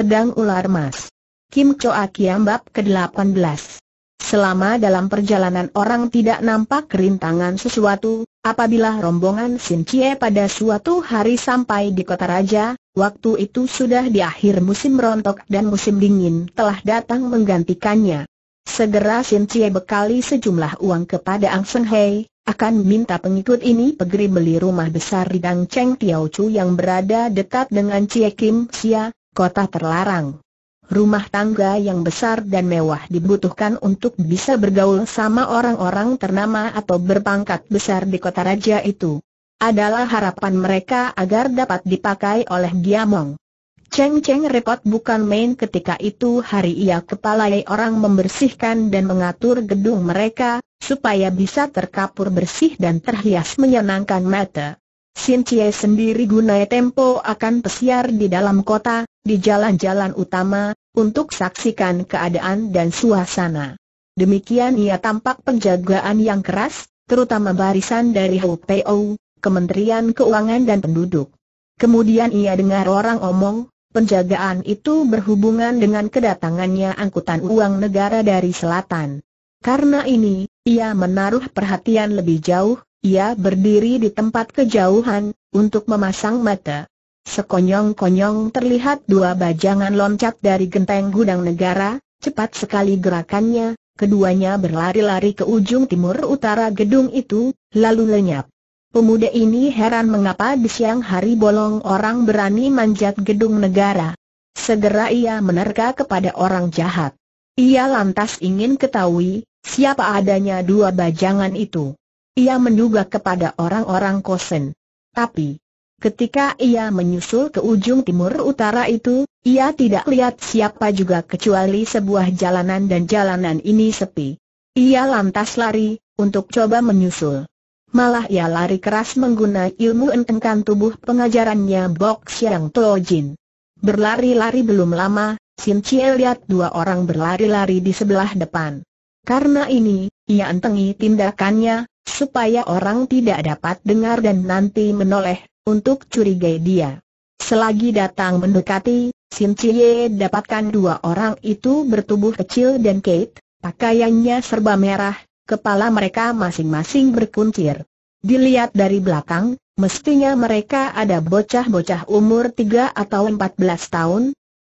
Pedang Ular Mas. Kim Choa Kiam Bab ke-18. Selama dalam perjalanan orang tidak nampak kerintangan sesuatu, apabila rombongan Sin Chie pada suatu hari sampai di kota raja, waktu itu sudah di akhir musim rontok dan musim dingin telah datang menggantikannya. Segera Sin Chie bekali sejumlah uang kepada Ang Seng Hei, akan minta pengikut ini pergi beli rumah besar di Dang Cheng Tiao Chu yang berada dekat dengan Chie Kim Sia, kota terlarang. Rumah tangga yang besar dan mewah dibutuhkan untuk bisa bergaul sama orang-orang ternama atau berpangkat besar di kota raja itu. Adalah harapan mereka agar dapat dipakai oleh Giamong. Cheng Cheng repot bukan main ketika itu hari ia kepalai orang membersihkan dan mengatur gedung mereka, supaya bisa terkapur bersih dan terhias menyenangkan mata. Sin Cie sendiri gunai tempo akan pesiar di dalam kota, di jalan-jalan utama, untuk saksikan keadaan dan suasana. Demikian ia tampak penjagaan yang keras, terutama barisan dari HPO, Kementerian Keuangan dan Penduduk. Kemudian ia dengar orang omong, penjagaan itu berhubungan dengan kedatangannya angkutan uang negara dari selatan. Karena ini, ia menaruh perhatian lebih jauh, ia berdiri di tempat kejauhan, untuk memasang mata. Sekonyong-konyong terlihat dua bajangan loncat dari genteng gudang negara, cepat sekali gerakannya, keduanya berlari-lari ke ujung timur utara gedung itu, lalu lenyap. Pemuda ini heran mengapa di siang hari bolong orang berani manjat gedung negara. Segera ia menerka kepada orang jahat. Ia lantas ingin ketahui, siapa adanya dua bajangan itu. Ia menduga kepada orang-orang Kosen. Tapi, ketika ia menyusul ke ujung timur utara itu, ia tidak lihat siapa juga kecuali sebuah jalanan dan jalanan ini sepi. Ia lantas lari, untuk coba menyusul. Malah ia lari keras menggunakan ilmu entengkan tubuh pengajarannya Bok Tuo Tojin. Berlari-lari belum lama, Sin Chie lihat dua orang berlari-lari di sebelah depan. Karena ini, ia entengi tindakannya, supaya orang tidak dapat dengar dan nanti menoleh, untuk curigai dia. Selagi datang mendekati, Sin Cie dapatkan dua orang itu bertubuh kecil dan Kate, pakaiannya serba merah, kepala mereka masing-masing berkuncir. Dilihat dari belakang, mestinya mereka ada bocah-bocah umur 3 atau 14 tahun,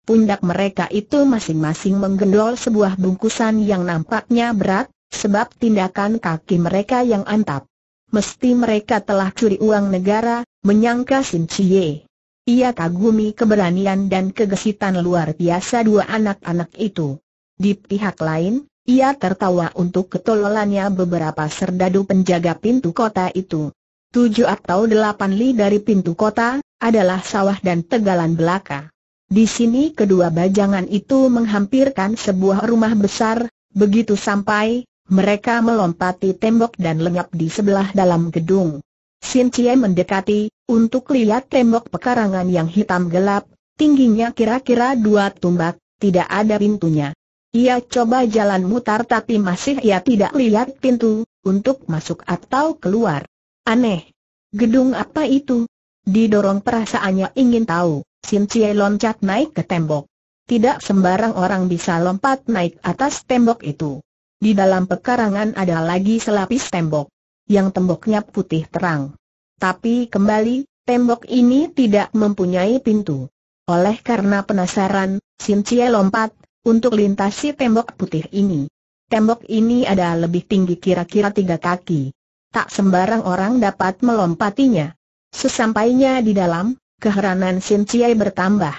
Pundak mereka itu masing-masing menggendol sebuah bungkusan yang nampaknya berat, Sebab tindakan kaki mereka yang antap. Mesti mereka telah curi uang negara, menyangka Sin Chie. Ia kagumi keberanian dan kegesitan luar biasa dua anak-anak itu. Di pihak lain, ia tertawa untuk ketololannya beberapa serdadu penjaga pintu kota itu. Tujuh atau delapan li dari pintu kota, adalah sawah dan tegalan belaka. Di sini kedua bajangan itu menghampirkan sebuah rumah besar, begitu sampai, mereka melompati tembok dan lenyap di sebelah dalam gedung. Sin Cie mendekati, untuk lihat tembok pekarangan yang hitam gelap, tingginya kira-kira dua tumbak, tidak ada pintunya. Ia coba jalan mutar tapi masih ia tidak lihat pintu, untuk masuk atau keluar. Aneh. Gedung apa itu? Didorong perasaannya ingin tahu, Sin Cie loncat naik ke tembok. Tidak sembarang orang bisa lompat naik atas tembok itu. Di dalam pekarangan ada lagi selapis tembok. Yang temboknya putih terang. Tapi kembali, tembok ini tidak mempunyai pintu. Oleh karena penasaran, Sin Cie lompat, untuk lintasi tembok putih ini. Tembok ini ada lebih tinggi kira-kira tiga kaki. Tak sembarang orang dapat melompatinya. Sesampainya di dalam, keheranan Sin bertambah.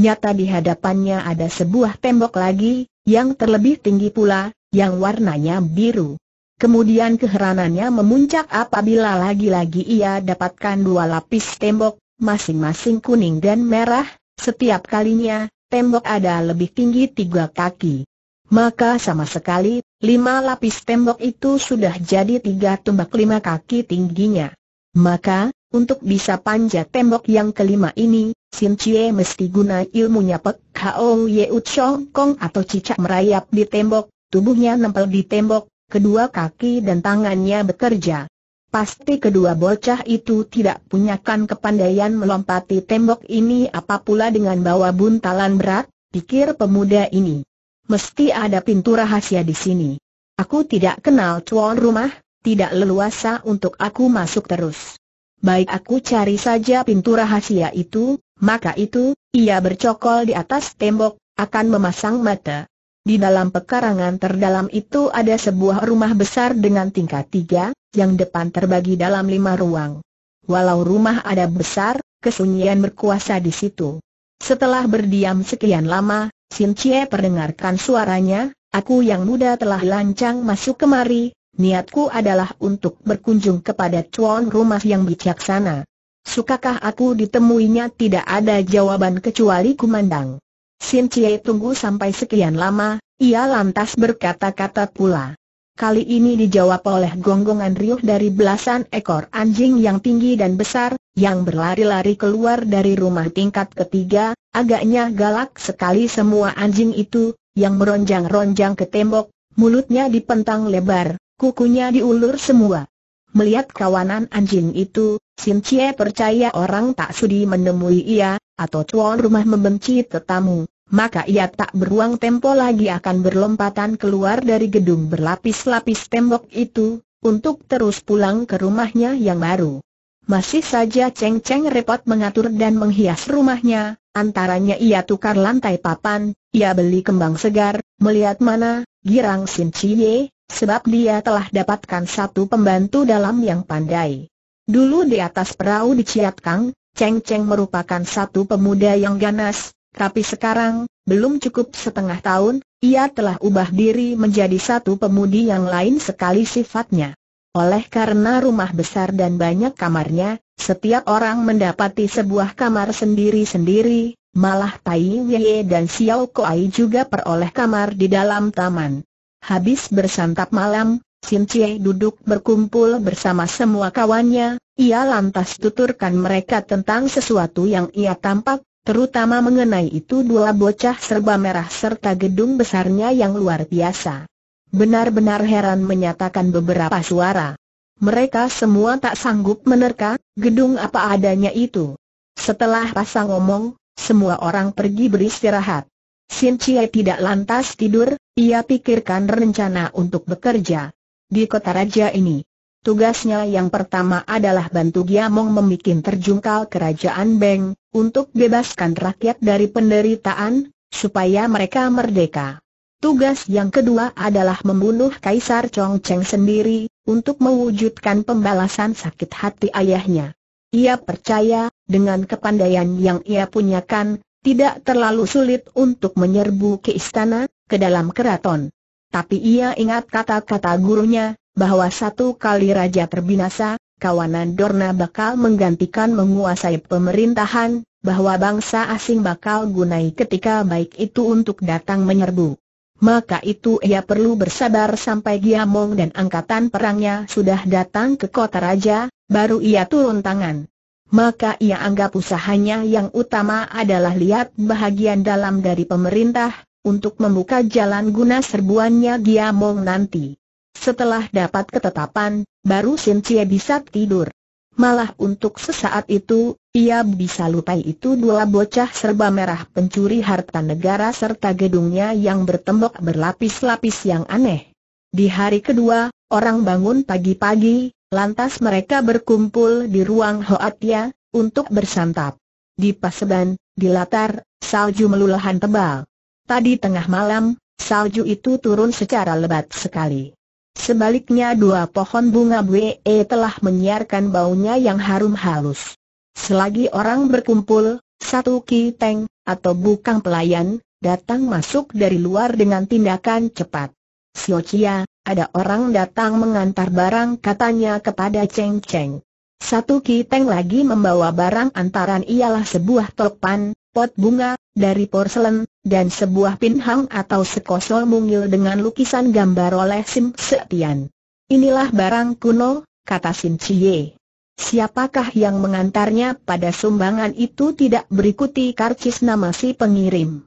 Nyata di hadapannya ada sebuah tembok lagi, yang terlebih tinggi pula, yang warnanya biru. Kemudian keheranannya memuncak apabila lagi-lagi ia dapatkan dua lapis tembok, masing-masing kuning dan merah, setiap kalinya, tembok ada lebih tinggi tiga kaki. Maka sama sekali, lima lapis tembok itu sudah jadi tiga tumbak lima kaki tingginya. Maka, untuk bisa panjat tembok yang kelima ini, Sin Chie mesti guna ilmunya Pek Hao Ye Ut Kong atau cicak merayap di tembok, Tubuhnya nempel di tembok, kedua kaki dan tangannya bekerja. Pasti kedua bocah itu tidak punyakan kepandaian melompati tembok ini apa pula dengan bawa buntalan berat, pikir pemuda ini. Mesti ada pintu rahasia di sini. Aku tidak kenal tuan rumah, tidak leluasa untuk aku masuk terus. Baik aku cari saja pintu rahasia itu, maka itu, ia bercokol di atas tembok, akan memasang mata. Di dalam pekarangan terdalam itu ada sebuah rumah besar dengan tingkat tiga, yang depan terbagi dalam lima ruang. Walau rumah ada besar, kesunyian berkuasa di situ. Setelah berdiam sekian lama, Sin Cie perdengarkan suaranya, aku yang muda telah lancang masuk kemari, niatku adalah untuk berkunjung kepada cuan rumah yang bijaksana. Sukakah aku ditemuinya tidak ada jawaban kecuali kumandang. Sin Cie tunggu sampai sekian lama, ia lantas berkata-kata pula. Kali ini dijawab oleh gonggongan riuh dari belasan ekor anjing yang tinggi dan besar, yang berlari-lari keluar dari rumah tingkat ketiga, agaknya galak sekali semua anjing itu, yang meronjang-ronjang ke tembok, mulutnya dipentang lebar, kukunya diulur semua. Melihat kawanan anjing itu, Sin Cie percaya orang tak sudi menemui ia, atau tuan rumah membenci tetamu maka ia tak beruang tempo lagi akan berlompatan keluar dari gedung berlapis-lapis tembok itu, untuk terus pulang ke rumahnya yang baru. Masih saja Cheng Cheng repot mengatur dan menghias rumahnya, antaranya ia tukar lantai papan, ia beli kembang segar, melihat mana, girang Sin Chie, sebab dia telah dapatkan satu pembantu dalam yang pandai. Dulu di atas perahu di Ciat Kang, Cheng Cheng merupakan satu pemuda yang ganas, tapi sekarang, belum cukup setengah tahun, ia telah ubah diri menjadi satu pemudi yang lain sekali sifatnya. Oleh karena rumah besar dan banyak kamarnya, setiap orang mendapati sebuah kamar sendiri-sendiri, malah Tai Wei dan Xiao Koai juga peroleh kamar di dalam taman. Habis bersantap malam, Xin Cie duduk berkumpul bersama semua kawannya, ia lantas tuturkan mereka tentang sesuatu yang ia tampak, terutama mengenai itu dua bocah serba merah serta gedung besarnya yang luar biasa. Benar-benar heran menyatakan beberapa suara. Mereka semua tak sanggup menerka, gedung apa adanya itu. Setelah pasang omong, semua orang pergi beristirahat. Sin Chie tidak lantas tidur, ia pikirkan rencana untuk bekerja. Di kota raja ini, Tugasnya yang pertama adalah bantu Giamong membuat terjungkal kerajaan Beng, untuk bebaskan rakyat dari penderitaan, supaya mereka merdeka. Tugas yang kedua adalah membunuh Kaisar Chong Cheng sendiri, untuk mewujudkan pembalasan sakit hati ayahnya. Ia percaya, dengan kepandaian yang ia punyakan, tidak terlalu sulit untuk menyerbu ke istana, ke dalam keraton. Tapi ia ingat kata-kata gurunya, bahwa satu kali raja terbinasa, kawanan Dorna bakal menggantikan menguasai pemerintahan, bahwa bangsa asing bakal gunai ketika baik itu untuk datang menyerbu. Maka itu ia perlu bersabar sampai Giamong dan angkatan perangnya sudah datang ke kota raja, baru ia turun tangan. Maka ia anggap usahanya yang utama adalah lihat bahagian dalam dari pemerintah, untuk membuka jalan guna serbuannya Giamong nanti. Setelah dapat ketetapan, baru Sin Cie bisa tidur. Malah untuk sesaat itu, ia bisa lupai itu dua bocah serba merah pencuri harta negara serta gedungnya yang bertembok berlapis-lapis yang aneh. Di hari kedua, orang bangun pagi-pagi, lantas mereka berkumpul di ruang Hoatia, untuk bersantap. Di Paseban, di latar, salju melulahan tebal. Tadi tengah malam, salju itu turun secara lebat sekali. Sebaliknya dua pohon bunga bwe telah menyiarkan baunya yang harum halus. Selagi orang berkumpul, satu kiteng, atau bukang pelayan, datang masuk dari luar dengan tindakan cepat. Chia, ada orang datang mengantar barang katanya kepada Cheng Cheng. Satu kiteng lagi membawa barang antaran ialah sebuah topan, pot bunga, dari porselen, dan sebuah pinhang atau sekosol mungil dengan lukisan gambar oleh Sim Setian. Inilah barang kuno, kata Sim Cie. Siapakah yang mengantarnya pada sumbangan itu tidak berikuti karcis nama si pengirim.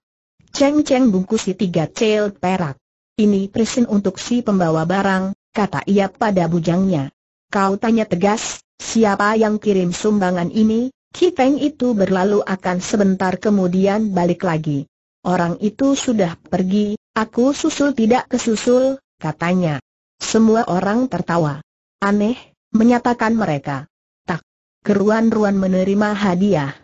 Ceng-ceng bungkusi tiga cel perak. Ini presen untuk si pembawa barang, kata ia pada bujangnya. Kau tanya tegas, siapa yang kirim sumbangan ini, Kipeng itu berlalu akan sebentar kemudian balik lagi. Orang itu sudah pergi, aku susul tidak kesusul, katanya. Semua orang tertawa. Aneh, menyatakan mereka. Tak, keruan-ruan menerima hadiah.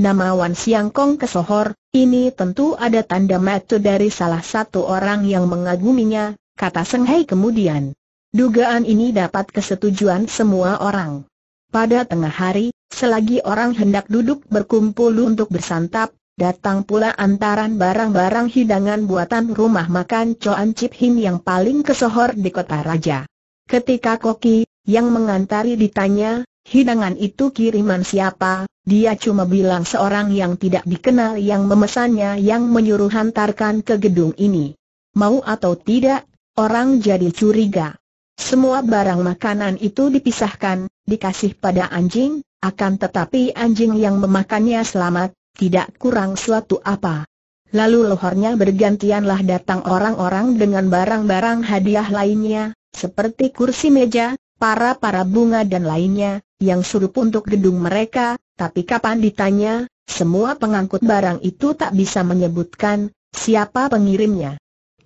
Nama Wan Siang Kong kesohor, ini tentu ada tanda mata dari salah satu orang yang mengaguminya, kata Seng Hei kemudian. Dugaan ini dapat kesetujuan semua orang. Pada tengah hari, Selagi orang hendak duduk berkumpul untuk bersantap, datang pula antaran barang-barang hidangan buatan rumah makan Coan Chip Hin yang paling kesohor di kota raja. Ketika Koki, yang mengantari ditanya, hidangan itu kiriman siapa, dia cuma bilang seorang yang tidak dikenal yang memesannya yang menyuruh hantarkan ke gedung ini. Mau atau tidak, orang jadi curiga. Semua barang makanan itu dipisahkan, dikasih pada anjing, akan tetapi anjing yang memakannya selamat, tidak kurang suatu apa. Lalu lohornya bergantianlah datang orang-orang dengan barang-barang hadiah lainnya, seperti kursi meja, para-para bunga dan lainnya, yang suruh untuk gedung mereka, tapi kapan ditanya, semua pengangkut barang itu tak bisa menyebutkan, siapa pengirimnya.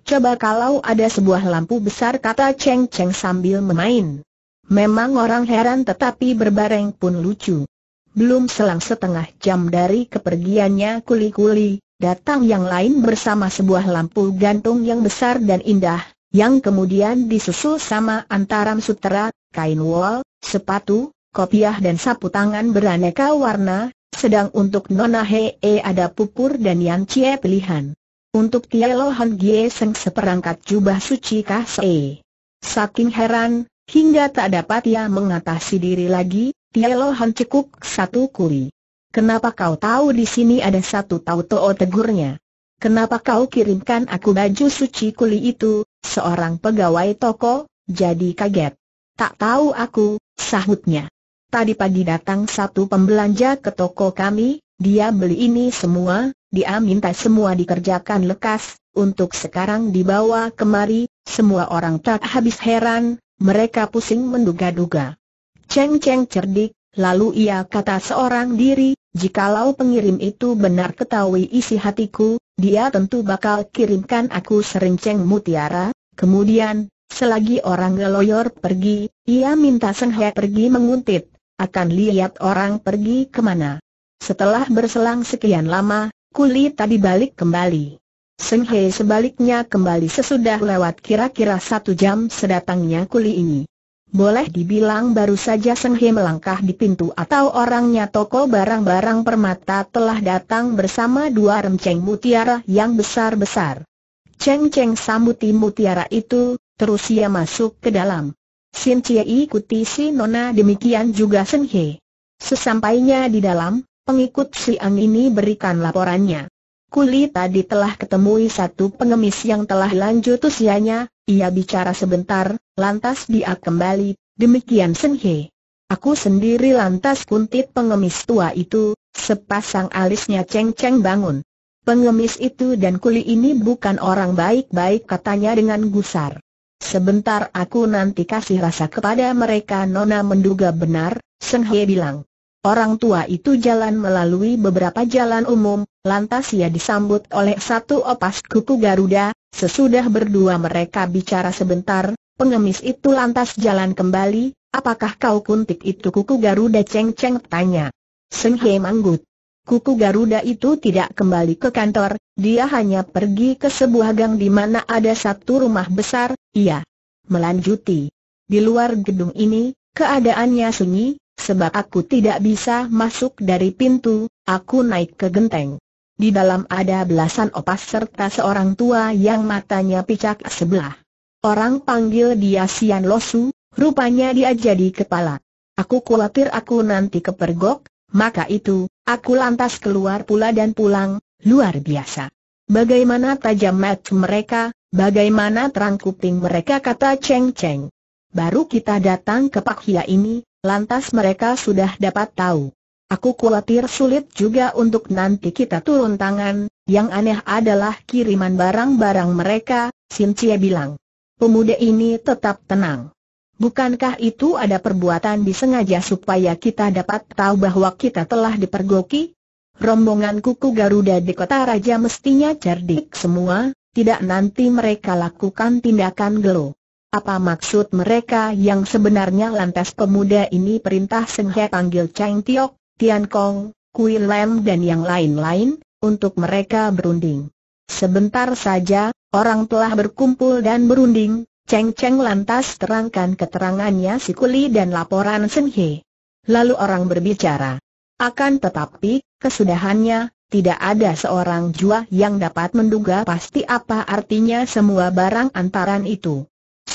Coba kalau ada sebuah lampu besar kata Cheng Cheng sambil memain. Memang orang heran tetapi berbareng pun lucu. Belum selang setengah jam dari kepergiannya kuli-kuli, datang yang lain bersama sebuah lampu gantung yang besar dan indah, yang kemudian disusul sama antaram sutera, kain wol, sepatu, kopiah dan sapu tangan beraneka warna, sedang untuk Nona Hee ada pupur dan yang cie pilihan. Untuk Tielo Han seng seperangkat jubah suci Kase. Saking heran, hingga tak dapat ia mengatasi diri lagi, Tielo Han cekuk satu kuri. Kenapa kau tahu di sini ada satu tau to'o tegurnya? Kenapa kau kirimkan aku baju suci kuli itu, seorang pegawai toko, jadi kaget. Tak tahu aku, sahutnya. Tadi pagi datang satu pembelanja ke toko kami, dia beli ini semua, dia minta semua dikerjakan lekas, untuk sekarang dibawa kemari, semua orang tak habis heran, mereka pusing menduga-duga. Cheng Cheng cerdik, lalu ia kata seorang diri, jikalau pengirim itu benar ketahui isi hatiku, dia tentu bakal kirimkan aku serinceng mutiara, kemudian, selagi orang ngeloyor pergi, ia minta Seng He pergi menguntit, akan lihat orang pergi kemana. Setelah berselang sekian lama, Kuli tadi balik kembali. Seng Hei sebaliknya kembali sesudah lewat kira-kira satu jam sedatangnya kuli ini. Boleh dibilang baru saja Seng Hei melangkah di pintu atau orangnya toko barang-barang permata telah datang bersama dua remceng mutiara yang besar-besar. Ceng-ceng sambuti mutiara itu, terus ia masuk ke dalam. Sin Cie ikuti si Nona demikian juga Seng Hei. Sesampainya di dalam, Pengikut Siang ini berikan laporannya. Kuli tadi telah ketemui satu pengemis yang telah lanjut usianya, ia bicara sebentar, lantas dia kembali, demikian Senhe. Aku sendiri lantas kuntit pengemis tua itu, sepasang alisnya ceng-ceng bangun. Pengemis itu dan kuli ini bukan orang baik-baik katanya dengan gusar. Sebentar aku nanti kasih rasa kepada mereka Nona menduga benar, Senhe bilang. Orang tua itu jalan melalui beberapa jalan umum, lantas ia disambut oleh satu opas kuku Garuda, sesudah berdua mereka bicara sebentar, pengemis itu lantas jalan kembali, apakah kau kuntik itu kuku Garuda ceng-ceng tanya. Seng He manggut. Kuku Garuda itu tidak kembali ke kantor, dia hanya pergi ke sebuah gang di mana ada satu rumah besar, ia melanjuti. Di luar gedung ini, keadaannya sunyi, Sebab aku tidak bisa masuk dari pintu, aku naik ke genteng. Di dalam ada belasan opas serta seorang tua yang matanya picak sebelah. Orang panggil dia Sian Losu, rupanya dia jadi kepala. Aku khawatir aku nanti kepergok, maka itu, aku lantas keluar pula dan pulang, luar biasa. Bagaimana tajam mata mereka, bagaimana terang kuping mereka kata Cheng Cheng. Baru kita datang ke Pak Hia ini, lantas mereka sudah dapat tahu. Aku khawatir sulit juga untuk nanti kita turun tangan, yang aneh adalah kiriman barang-barang mereka, Sincie bilang. Pemuda ini tetap tenang. Bukankah itu ada perbuatan disengaja supaya kita dapat tahu bahwa kita telah dipergoki? Rombongan kuku Garuda di kota raja mestinya cerdik semua, tidak nanti mereka lakukan tindakan gelo. Apa maksud mereka yang sebenarnya lantas pemuda ini perintah He panggil Chang Tiok, Tian Kong, Kui Lam dan yang lain-lain, untuk mereka berunding. Sebentar saja, orang telah berkumpul dan berunding, Cheng Cheng lantas terangkan keterangannya si Kuli dan laporan He. Lalu orang berbicara. Akan tetapi, kesudahannya, tidak ada seorang jua yang dapat menduga pasti apa artinya semua barang antaran itu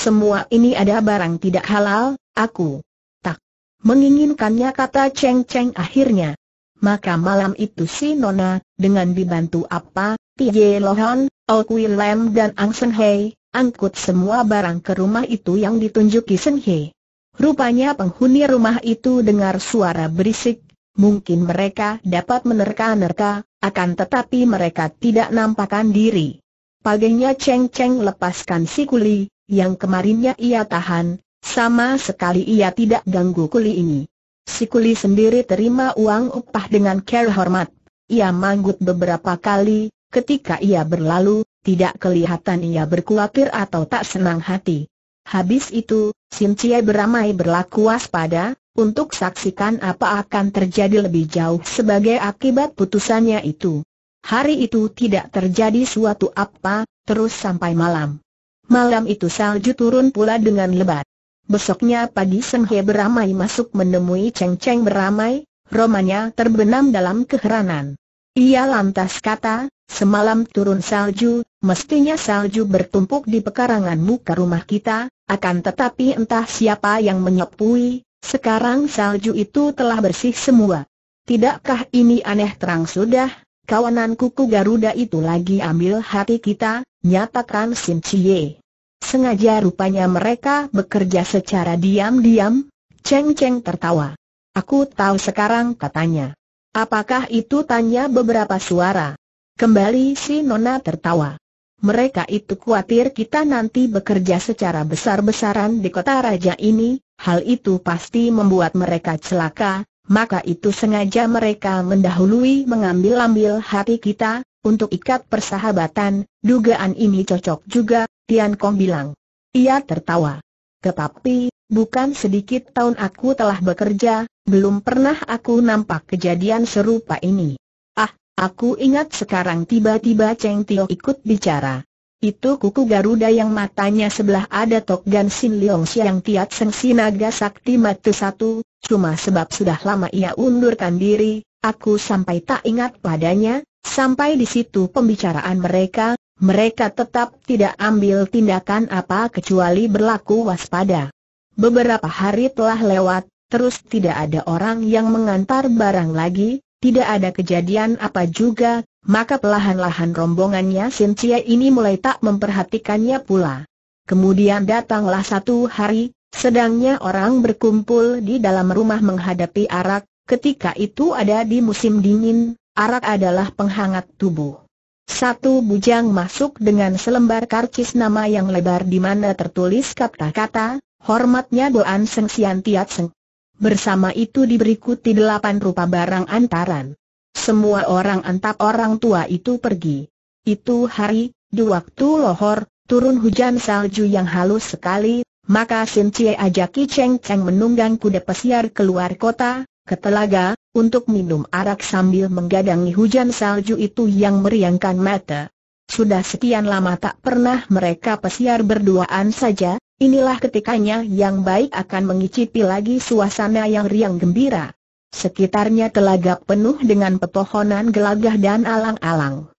semua ini ada barang tidak halal, aku tak menginginkannya kata Cheng Cheng akhirnya. Maka malam itu si Nona, dengan dibantu apa, Tie Lohan, O Kui Lam dan Ang Sen Hei, angkut semua barang ke rumah itu yang ditunjuki Sen Hei. Rupanya penghuni rumah itu dengar suara berisik, mungkin mereka dapat menerka-nerka, akan tetapi mereka tidak nampakkan diri. Paginya Cheng Cheng lepaskan si kuli, yang kemarinnya ia tahan, sama sekali ia tidak ganggu kuli ini. Si kuli sendiri terima uang upah dengan care hormat. Ia manggut beberapa kali, ketika ia berlalu, tidak kelihatan ia berkuatir atau tak senang hati. Habis itu, Sim Cie beramai berlaku waspada, untuk saksikan apa akan terjadi lebih jauh sebagai akibat putusannya itu. Hari itu tidak terjadi suatu apa, terus sampai malam. Malam itu salju turun pula dengan lebat. Besoknya pagi Seng He beramai masuk menemui Cheng Cheng beramai, romanya terbenam dalam keheranan. Ia lantas kata, semalam turun salju, mestinya salju bertumpuk di pekarangan muka rumah kita, akan tetapi entah siapa yang menyepui, sekarang salju itu telah bersih semua. Tidakkah ini aneh terang sudah, kawanan kuku Garuda itu lagi ambil hati kita, nyatakan Sim Chie. Sengaja rupanya mereka bekerja secara diam-diam, Cheng Cheng tertawa. Aku tahu sekarang katanya. Apakah itu tanya beberapa suara? Kembali si Nona tertawa. Mereka itu khawatir kita nanti bekerja secara besar-besaran di kota raja ini, hal itu pasti membuat mereka celaka, maka itu sengaja mereka mendahului mengambil-ambil hati kita, untuk ikat persahabatan, dugaan ini cocok juga, Tian Kong bilang. Ia tertawa. Tetapi, bukan sedikit tahun aku telah bekerja, belum pernah aku nampak kejadian serupa ini. Ah, aku ingat sekarang tiba-tiba Cheng Tio ikut bicara. Itu kuku Garuda yang matanya sebelah ada Tok Gan Sin Leong Siang Tiat Seng Sinaga Sakti Matu Satu, Cuma sebab sudah lama ia undurkan diri, aku sampai tak ingat padanya, sampai di situ pembicaraan mereka, mereka tetap tidak ambil tindakan apa kecuali berlaku waspada. Beberapa hari telah lewat, terus tidak ada orang yang mengantar barang lagi, tidak ada kejadian apa juga, maka pelahan lahan rombongannya Sintia ini mulai tak memperhatikannya pula. Kemudian datanglah satu hari, Sedangnya orang berkumpul di dalam rumah menghadapi arak, ketika itu ada di musim dingin, arak adalah penghangat tubuh. Satu bujang masuk dengan selembar karcis nama yang lebar di mana tertulis kata-kata, hormatnya Doan Seng Sian Tiat Seng. Bersama itu diberikuti delapan rupa barang antaran. Semua orang antap orang tua itu pergi. Itu hari, di waktu lohor, turun hujan salju yang halus sekali, maka Sin Cie ajaki Cheng Cheng menunggang kuda pesiar keluar kota, ke telaga, untuk minum arak sambil menggadangi hujan salju itu yang meriangkan mata. Sudah sekian lama tak pernah mereka pesiar berduaan saja, inilah ketikanya yang baik akan mengicipi lagi suasana yang riang gembira. Sekitarnya telaga penuh dengan pepohonan gelagah dan alang-alang.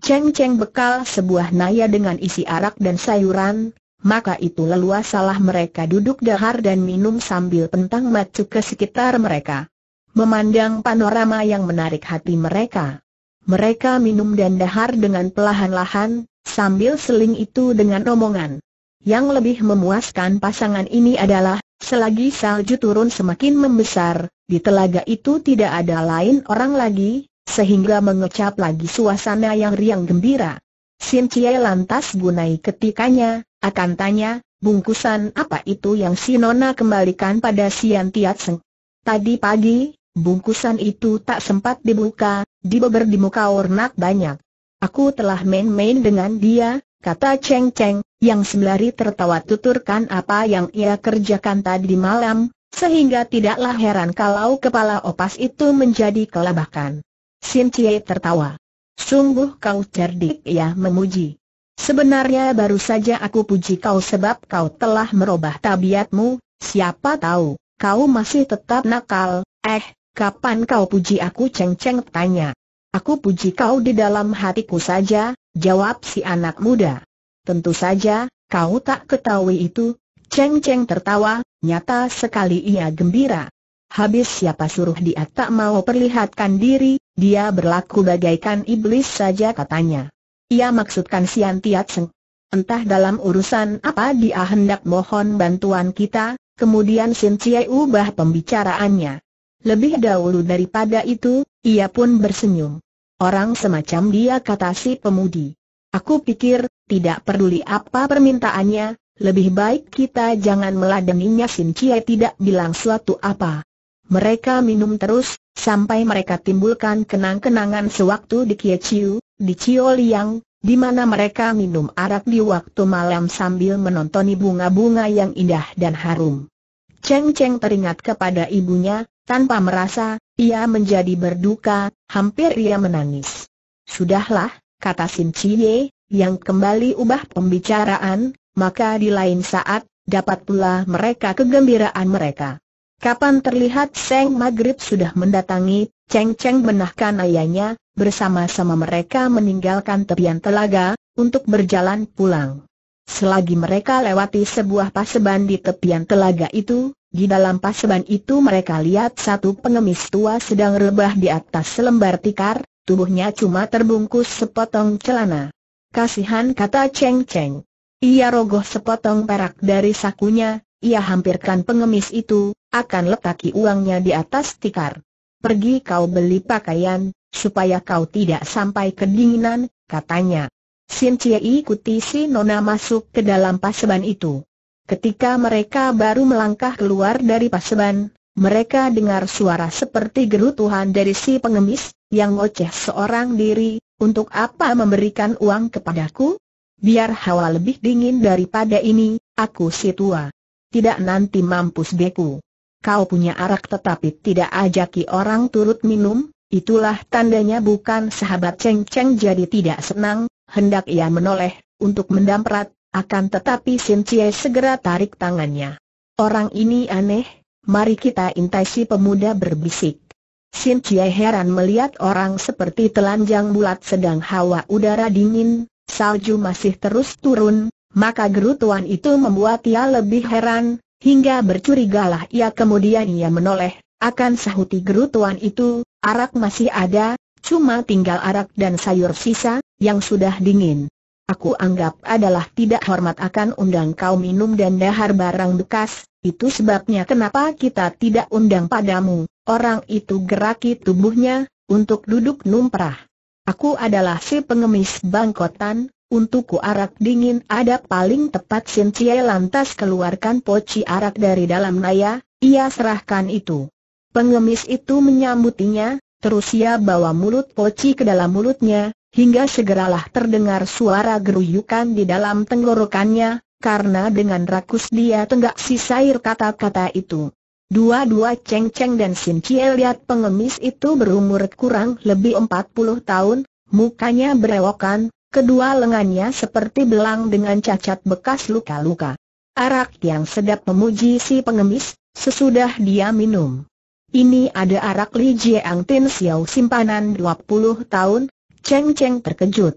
Ceng-ceng bekal sebuah naya dengan isi arak dan sayuran, maka itu leluasalah mereka duduk dahar dan minum sambil pentang macu ke sekitar mereka. Memandang panorama yang menarik hati mereka. Mereka minum dan dahar dengan pelahan-lahan, sambil seling itu dengan omongan. Yang lebih memuaskan pasangan ini adalah, selagi salju turun semakin membesar, di telaga itu tidak ada lain orang lagi, sehingga mengecap lagi suasana yang riang gembira. Sin Cie lantas gunai ketikanya, akan tanya, bungkusan apa itu yang si Nona kembalikan pada Sian Tiat Tadi pagi, bungkusan itu tak sempat dibuka, dibeber di muka ornak banyak. Aku telah main-main dengan dia, kata Cheng Cheng, yang sembari tertawa tuturkan apa yang ia kerjakan tadi malam, sehingga tidaklah heran kalau kepala opas itu menjadi kelabakan. Sin Chie tertawa. Sungguh kau cerdik ya memuji. Sebenarnya baru saja aku puji kau sebab kau telah merubah tabiatmu, siapa tahu, kau masih tetap nakal, eh, kapan kau puji aku ceng-ceng tanya. Aku puji kau di dalam hatiku saja, jawab si anak muda. Tentu saja, kau tak ketahui itu. Ceng Ceng tertawa, nyata sekali ia gembira. Habis siapa suruh dia tak mau perlihatkan diri, dia berlaku bagaikan iblis saja katanya. Ia maksudkan Sian Seng. Entah dalam urusan apa dia hendak mohon bantuan kita, kemudian Sin Cie ubah pembicaraannya. Lebih dahulu daripada itu, ia pun bersenyum. Orang semacam dia kata si pemudi. Aku pikir, tidak peduli apa permintaannya, lebih baik kita jangan meladeninya Sin Cie tidak bilang suatu apa. Mereka minum terus, sampai mereka timbulkan kenang-kenangan sewaktu di Kieciu, di Cioliang, di mana mereka minum arak di waktu malam sambil menontoni bunga-bunga yang indah dan harum. Cheng Cheng teringat kepada ibunya, tanpa merasa, ia menjadi berduka, hampir ia menangis. Sudahlah, kata Sim Chie, yang kembali ubah pembicaraan, maka di lain saat, dapat pula mereka kegembiraan mereka. Kapan terlihat Seng Maghrib sudah mendatangi, Cheng Cheng menahkan ayahnya, bersama-sama mereka meninggalkan tepian telaga, untuk berjalan pulang. Selagi mereka lewati sebuah paseban di tepian telaga itu, di dalam paseban itu mereka lihat satu pengemis tua sedang rebah di atas selembar tikar, tubuhnya cuma terbungkus sepotong celana. Kasihan kata Cheng Cheng. Ia rogoh sepotong perak dari sakunya, ia hampirkan pengemis itu, akan letaki uangnya di atas tikar. Pergi kau beli pakaian, supaya kau tidak sampai kedinginan, katanya. Sin Cie ikuti si Nona masuk ke dalam paseban itu. Ketika mereka baru melangkah keluar dari paseban, mereka dengar suara seperti gerutuhan dari si pengemis, yang ngoceh seorang diri, untuk apa memberikan uang kepadaku? Biar hawa lebih dingin daripada ini, aku si tua. Tidak nanti mampus beku kau punya arak tetapi tidak ajaki orang turut minum, itulah tandanya bukan sahabat Cheng Cheng jadi tidak senang, hendak ia menoleh, untuk mendamprat, akan tetapi Sin Cie segera tarik tangannya. Orang ini aneh, mari kita intai si pemuda berbisik. Sin Cie heran melihat orang seperti telanjang bulat sedang hawa udara dingin, salju masih terus turun, maka gerutuan itu membuat ia lebih heran, Hingga bercurigalah ia kemudian ia menoleh, akan sahuti gerutuan itu, arak masih ada, cuma tinggal arak dan sayur sisa, yang sudah dingin. Aku anggap adalah tidak hormat akan undang kau minum dan dahar barang bekas, itu sebabnya kenapa kita tidak undang padamu, orang itu geraki tubuhnya, untuk duduk numprah. Aku adalah si pengemis bangkotan, untukku arak dingin ada paling tepat Sin Cie lantas keluarkan poci arak dari dalam naya, ia serahkan itu. Pengemis itu menyambutinya, terus ia bawa mulut poci ke dalam mulutnya, hingga segeralah terdengar suara geruyukan di dalam tenggorokannya, karena dengan rakus dia tenggak sisair kata-kata itu. Dua-dua Cheng Cheng dan Sin Cie lihat pengemis itu berumur kurang lebih 40 tahun, mukanya berewokan, Kedua lengannya seperti belang dengan cacat bekas luka-luka. Arak yang sedap memuji si pengemis, sesudah dia minum. Ini ada arak Li Jiang Tin Xiao simpanan 20 tahun, Cheng Cheng terkejut.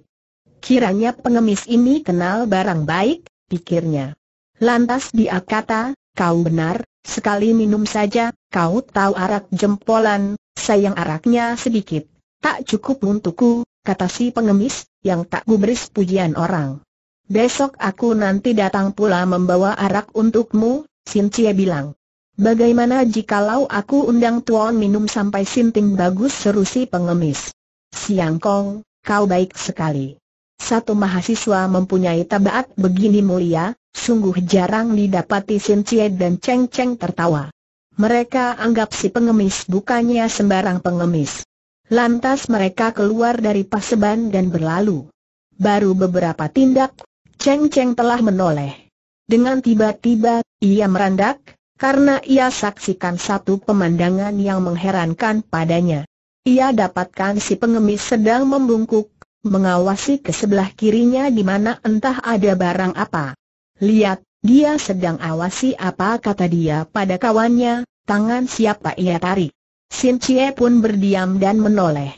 Kiranya pengemis ini kenal barang baik, pikirnya. Lantas dia kata, kau benar, sekali minum saja, kau tahu arak jempolan, sayang araknya sedikit, tak cukup untukku, kata si pengemis, yang tak gubris pujian orang. Besok aku nanti datang pula membawa arak untukmu, Cie bilang. Bagaimana jikalau aku undang tuan minum sampai sinting bagus seru si pengemis. Siang Kong, kau baik sekali. Satu mahasiswa mempunyai tabaat begini mulia, sungguh jarang didapati Cie dan Cheng Cheng tertawa. Mereka anggap si pengemis bukannya sembarang pengemis. Lantas mereka keluar dari paseban dan berlalu. Baru beberapa tindak, Cheng Cheng telah menoleh. Dengan tiba-tiba, ia merandak, karena ia saksikan satu pemandangan yang mengherankan padanya. Ia dapatkan si pengemis sedang membungkuk, mengawasi ke sebelah kirinya di mana entah ada barang apa. Lihat, dia sedang awasi apa kata dia pada kawannya, tangan siapa ia tarik. Sin Cie pun berdiam dan menoleh.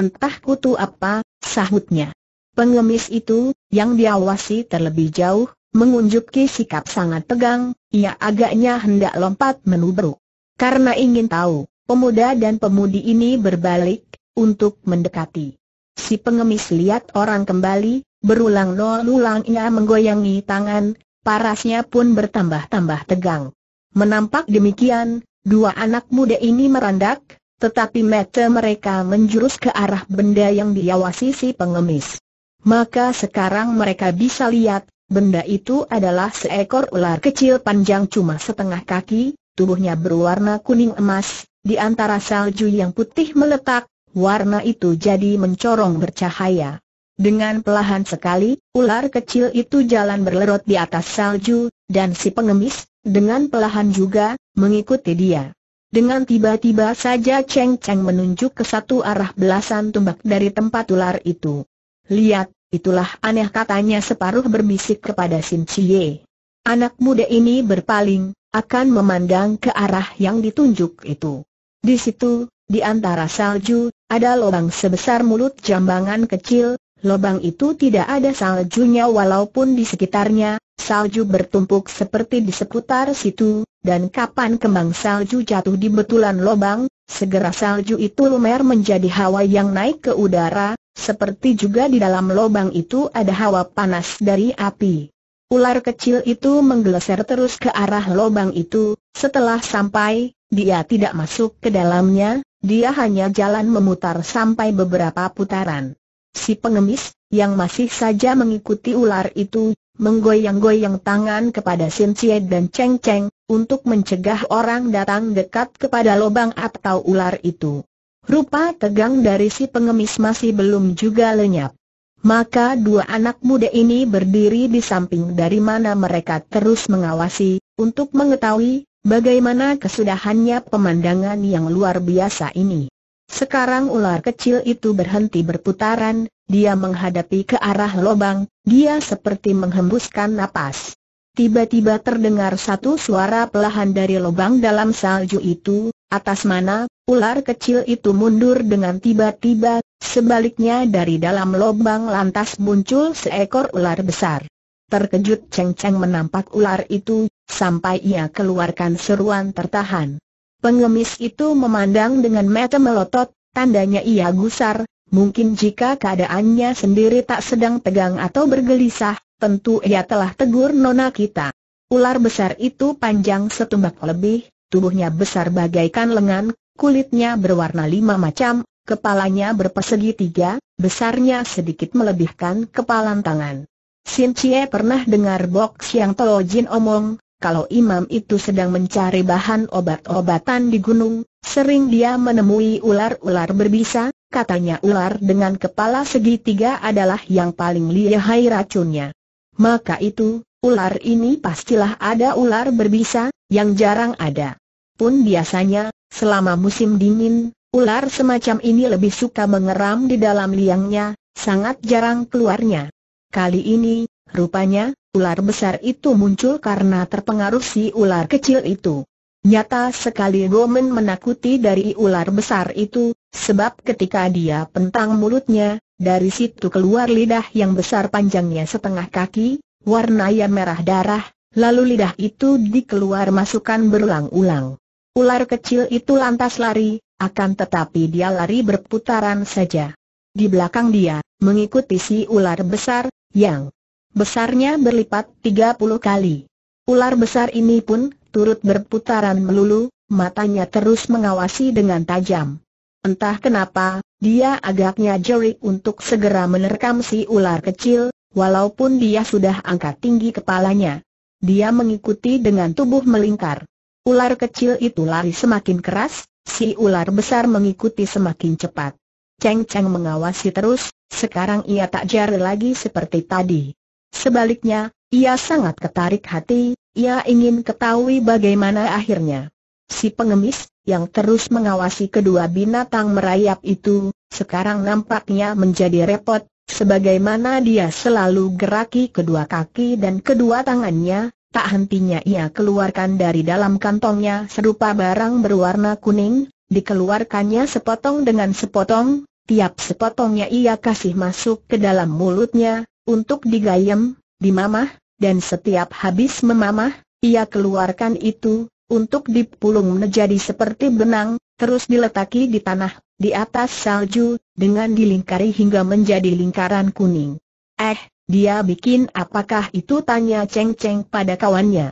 Entah kutu apa, sahutnya. Pengemis itu, yang diawasi terlebih jauh, mengunjuki sikap sangat tegang, ia agaknya hendak lompat menubruk. Karena ingin tahu, pemuda dan pemudi ini berbalik, untuk mendekati. Si pengemis lihat orang kembali, berulang-ulang ia menggoyangi tangan, parasnya pun bertambah-tambah tegang. Menampak demikian, Dua anak muda ini merandak, tetapi mata mereka menjurus ke arah benda yang diawasi si pengemis. Maka sekarang mereka bisa lihat, benda itu adalah seekor ular kecil panjang cuma setengah kaki, tubuhnya berwarna kuning emas, di antara salju yang putih meletak, warna itu jadi mencorong bercahaya. Dengan pelahan sekali, ular kecil itu jalan berlerot di atas salju, dan si pengemis, dengan pelahan juga, mengikuti dia. Dengan tiba-tiba saja Cheng Cheng menunjuk ke satu arah belasan tumbak dari tempat ular itu. Lihat, itulah aneh katanya separuh berbisik kepada Sim Chie. Anak muda ini berpaling, akan memandang ke arah yang ditunjuk itu. Di situ, di antara salju, ada lubang sebesar mulut jambangan kecil, Lobang itu tidak ada saljunya walaupun di sekitarnya, salju bertumpuk seperti di seputar situ, dan kapan kembang salju jatuh di betulan lobang, segera salju itu lumer menjadi hawa yang naik ke udara, seperti juga di dalam lobang itu ada hawa panas dari api. Ular kecil itu menggeleser terus ke arah lobang itu, setelah sampai, dia tidak masuk ke dalamnya, dia hanya jalan memutar sampai beberapa putaran. Si pengemis, yang masih saja mengikuti ular itu, menggoyang-goyang tangan kepada Sin Cie dan Cheng Cheng, untuk mencegah orang datang dekat kepada lubang atau ular itu. Rupa tegang dari si pengemis masih belum juga lenyap. Maka dua anak muda ini berdiri di samping dari mana mereka terus mengawasi, untuk mengetahui bagaimana kesudahannya pemandangan yang luar biasa ini. Sekarang ular kecil itu berhenti berputaran, dia menghadapi ke arah lubang, dia seperti menghembuskan napas. Tiba-tiba terdengar satu suara pelahan dari lubang dalam salju itu, atas mana, ular kecil itu mundur dengan tiba-tiba, sebaliknya dari dalam lubang lantas muncul seekor ular besar. Terkejut Cheng Cheng menampak ular itu, sampai ia keluarkan seruan tertahan. Pengemis itu memandang dengan mata melotot, tandanya ia gusar, mungkin jika keadaannya sendiri tak sedang tegang atau bergelisah, tentu ia telah tegur nona kita. Ular besar itu panjang setumbak lebih, tubuhnya besar bagaikan lengan, kulitnya berwarna lima macam, kepalanya berpesegi tiga, besarnya sedikit melebihkan kepalan tangan. Sin Chie pernah dengar box yang Tolo Jin omong, kalau imam itu sedang mencari bahan obat-obatan di gunung, sering dia menemui ular-ular berbisa, katanya ular dengan kepala segitiga adalah yang paling lihai racunnya. Maka itu, ular ini pastilah ada ular berbisa, yang jarang ada. Pun biasanya, selama musim dingin, ular semacam ini lebih suka mengeram di dalam liangnya, sangat jarang keluarnya. Kali ini, rupanya, Ular besar itu muncul karena terpengaruh si ular kecil itu. Nyata sekali Roman menakuti dari ular besar itu, sebab ketika dia pentang mulutnya, dari situ keluar lidah yang besar panjangnya setengah kaki, warnanya merah darah, lalu lidah itu dikeluar masukkan berulang-ulang. Ular kecil itu lantas lari, akan tetapi dia lari berputaran saja. Di belakang dia, mengikuti si ular besar, yang Besarnya berlipat 30 kali. Ular besar ini pun turut berputaran melulu, matanya terus mengawasi dengan tajam. Entah kenapa, dia agaknya jerik untuk segera menerkam si ular kecil, walaupun dia sudah angkat tinggi kepalanya. Dia mengikuti dengan tubuh melingkar. Ular kecil itu lari semakin keras, si ular besar mengikuti semakin cepat. Ceng Ceng mengawasi terus, sekarang ia tak jari lagi seperti tadi. Sebaliknya, ia sangat ketarik hati, ia ingin ketahui bagaimana akhirnya. Si pengemis, yang terus mengawasi kedua binatang merayap itu, sekarang nampaknya menjadi repot, sebagaimana dia selalu geraki kedua kaki dan kedua tangannya, tak hentinya ia keluarkan dari dalam kantongnya serupa barang berwarna kuning, dikeluarkannya sepotong dengan sepotong, tiap sepotongnya ia kasih masuk ke dalam mulutnya, untuk digayem, dimamah, dan setiap habis memamah, ia keluarkan itu, untuk dipulung menjadi seperti benang, terus diletaki di tanah, di atas salju, dengan dilingkari hingga menjadi lingkaran kuning. Eh, dia bikin apakah itu tanya Cheng Cheng pada kawannya.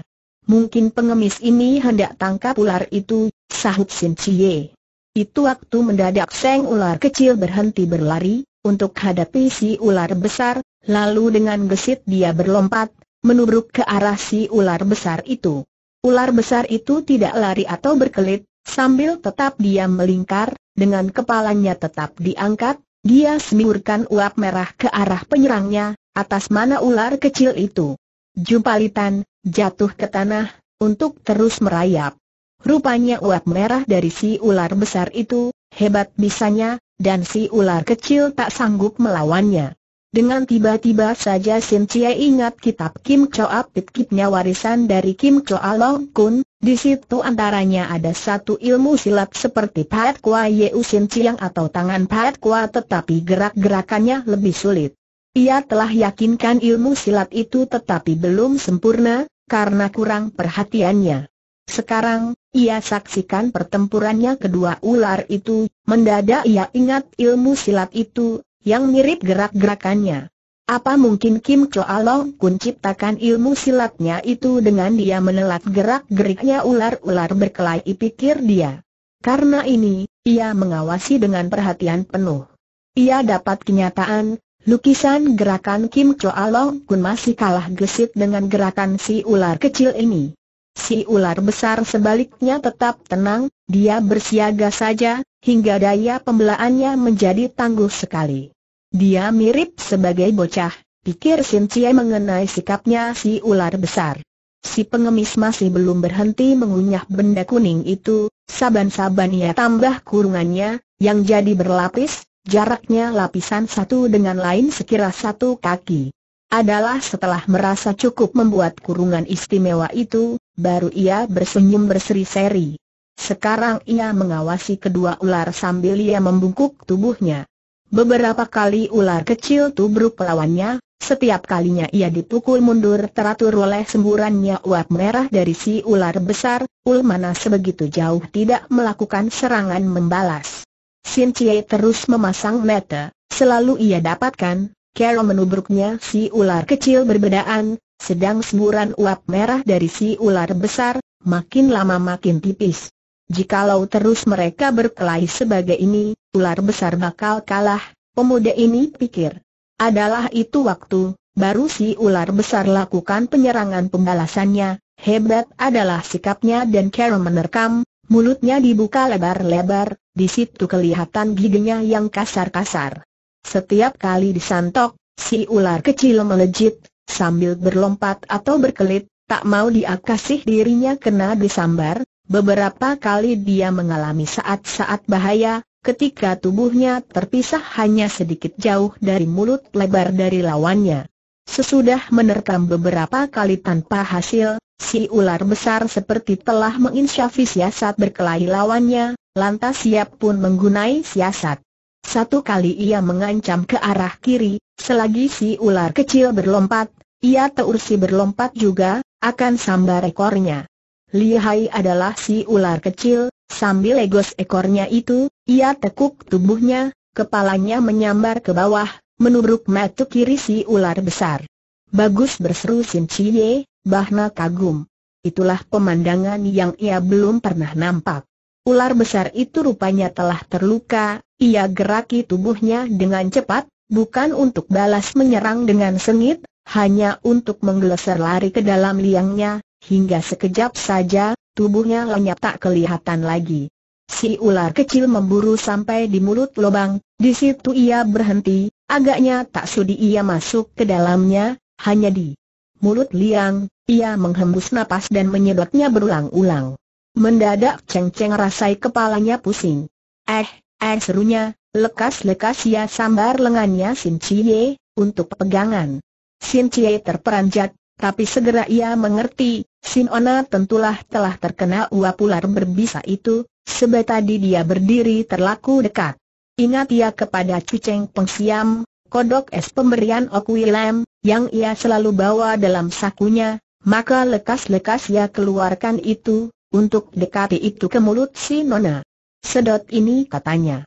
Mungkin pengemis ini hendak tangkap ular itu, sahut Sin Chie. Itu waktu mendadak Seng ular kecil berhenti berlari, untuk hadapi si ular besar, lalu dengan gesit dia berlompat, menubruk ke arah si ular besar itu. Ular besar itu tidak lari atau berkelit, sambil tetap dia melingkar, dengan kepalanya tetap diangkat, dia semburkan uap merah ke arah penyerangnya, atas mana ular kecil itu. Jumpalitan, jatuh ke tanah, untuk terus merayap. Rupanya uap merah dari si ular besar itu, hebat bisanya, dan si ular kecil tak sanggup melawannya. Dengan tiba-tiba saja Sin Cie ingat kitab Kim Choa Pit warisan dari Kim Choa Long Kun, di situ antaranya ada satu ilmu silat seperti Pat Kwa Yeu Sin Ciang atau tangan Pat Kwa tetapi gerak-gerakannya lebih sulit. Ia telah yakinkan ilmu silat itu tetapi belum sempurna, karena kurang perhatiannya. Sekarang, ia saksikan pertempurannya kedua ular itu, mendadak ia ingat ilmu silat itu, yang mirip gerak-gerakannya. Apa mungkin Kim Cho Along Kun ciptakan ilmu silatnya itu dengan dia menelat gerak-geriknya ular-ular berkelahi pikir dia. Karena ini, ia mengawasi dengan perhatian penuh. Ia dapat kenyataan, lukisan gerakan Kim Cho Along Kun masih kalah gesit dengan gerakan si ular kecil ini. Si ular besar sebaliknya tetap tenang, dia bersiaga saja, hingga daya pembelaannya menjadi tangguh sekali. Dia mirip sebagai bocah, pikir Sin Cie mengenai sikapnya si ular besar. Si pengemis masih belum berhenti mengunyah benda kuning itu, saban-saban ia tambah kurungannya, yang jadi berlapis, jaraknya lapisan satu dengan lain sekira satu kaki adalah setelah merasa cukup membuat kurungan istimewa itu, baru ia bersenyum berseri-seri. Sekarang ia mengawasi kedua ular sambil ia membungkuk tubuhnya. Beberapa kali ular kecil tubruk lawannya, setiap kalinya ia dipukul mundur teratur oleh semburannya uap merah dari si ular besar, ul mana sebegitu jauh tidak melakukan serangan membalas. Sin Chie terus memasang mata, selalu ia dapatkan, Carol menubruknya si ular kecil berbedaan, sedang semburan uap merah dari si ular besar, makin lama makin tipis. Jikalau terus mereka berkelahi sebagai ini, ular besar bakal kalah, pemuda ini pikir. Adalah itu waktu, baru si ular besar lakukan penyerangan pembalasannya, hebat adalah sikapnya dan Carol menerkam, mulutnya dibuka lebar-lebar, di situ kelihatan giginya yang kasar-kasar. Setiap kali disantok, si ular kecil melejit, sambil berlompat atau berkelit, tak mau dia kasih dirinya kena disambar, beberapa kali dia mengalami saat-saat bahaya, ketika tubuhnya terpisah hanya sedikit jauh dari mulut lebar dari lawannya. Sesudah menerkam beberapa kali tanpa hasil, si ular besar seperti telah menginsyafi siasat berkelahi lawannya, lantas siap pun menggunai siasat. Satu kali ia mengancam ke arah kiri, selagi si ular kecil berlompat, ia teursi berlompat juga, akan sambar ekornya. Lihai adalah si ular kecil, sambil legos ekornya itu, ia tekuk tubuhnya, kepalanya menyambar ke bawah, menubruk metu kiri si ular besar. Bagus berseru Sin Chie, Bahna kagum. Itulah pemandangan yang ia belum pernah nampak. Ular besar itu rupanya telah terluka, ia geraki tubuhnya dengan cepat, bukan untuk balas menyerang dengan sengit, hanya untuk menggeser lari ke dalam liangnya, hingga sekejap saja, tubuhnya lenyap tak kelihatan lagi. Si ular kecil memburu sampai di mulut lubang, di situ ia berhenti, agaknya tak sudi ia masuk ke dalamnya, hanya di mulut liang, ia menghembus napas dan menyedotnya berulang-ulang. Mendadak ceng-ceng rasai kepalanya pusing. Eh, Eh serunya, lekas-lekas ia ya, sambar lengannya Sin Chie, untuk pegangan. Sin Chie terperanjat, tapi segera ia mengerti, Sin Ona tentulah telah terkena uap ular berbisa itu, sebab tadi dia berdiri terlaku dekat. Ingat ia kepada Cuceng Pengsiam, kodok es pemberian Okwi Lam, yang ia selalu bawa dalam sakunya, maka lekas-lekas ia ya, keluarkan itu, untuk dekati itu ke mulut si Nona. Sedot ini katanya.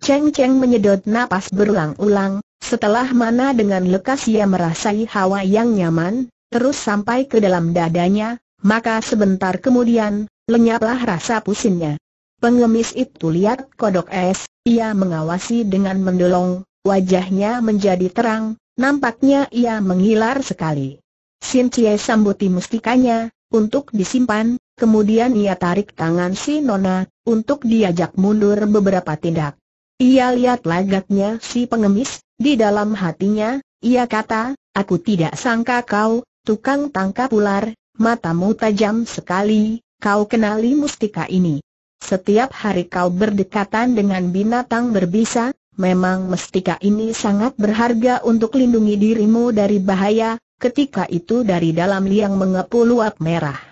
Cheng Cheng menyedot napas berulang-ulang, setelah mana dengan lekas ia merasai hawa yang nyaman, terus sampai ke dalam dadanya, maka sebentar kemudian, lenyaplah rasa pusingnya. Pengemis itu lihat kodok es, ia mengawasi dengan mendolong. wajahnya menjadi terang, nampaknya ia menghilar sekali. Sin Cie sambuti mustikanya, untuk disimpan, Kemudian ia tarik tangan si Nona, untuk diajak mundur beberapa tindak. Ia lihat lagaknya si pengemis, di dalam hatinya, ia kata, aku tidak sangka kau, tukang tangkap ular, matamu tajam sekali, kau kenali mustika ini. Setiap hari kau berdekatan dengan binatang berbisa, memang mustika ini sangat berharga untuk lindungi dirimu dari bahaya, ketika itu dari dalam liang mengepul luap merah.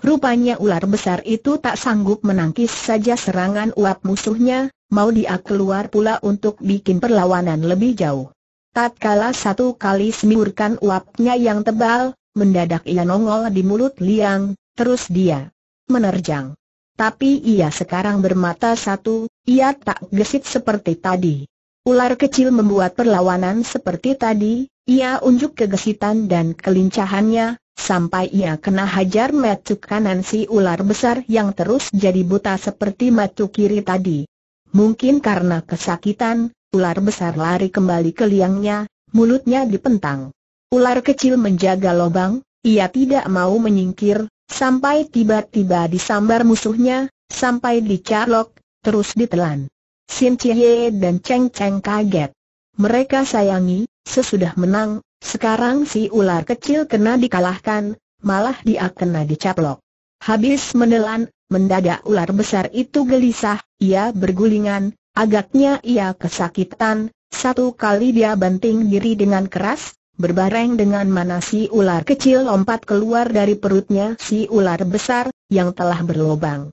Rupanya ular besar itu tak sanggup menangkis saja serangan uap musuhnya, mau dia keluar pula untuk bikin perlawanan lebih jauh. Tatkala satu kali semburkan uapnya yang tebal, mendadak ia nongol di mulut liang, terus dia menerjang. Tapi ia sekarang bermata satu, ia tak gesit seperti tadi. Ular kecil membuat perlawanan seperti tadi, ia unjuk kegesitan dan kelincahannya, sampai ia kena hajar matu kanan si ular besar yang terus jadi buta seperti matu kiri tadi. Mungkin karena kesakitan, ular besar lari kembali ke liangnya, mulutnya dipentang. Ular kecil menjaga lobang, ia tidak mau menyingkir, sampai tiba-tiba disambar musuhnya, sampai dicarlok, terus ditelan. Sin Cie dan Cheng Cheng kaget. Mereka sayangi, sesudah menang, sekarang si ular kecil kena dikalahkan, malah dia kena dicaplok. Habis menelan, mendadak ular besar itu gelisah, ia bergulingan, agaknya ia kesakitan, satu kali dia banting diri dengan keras, berbareng dengan mana si ular kecil lompat keluar dari perutnya si ular besar, yang telah berlobang.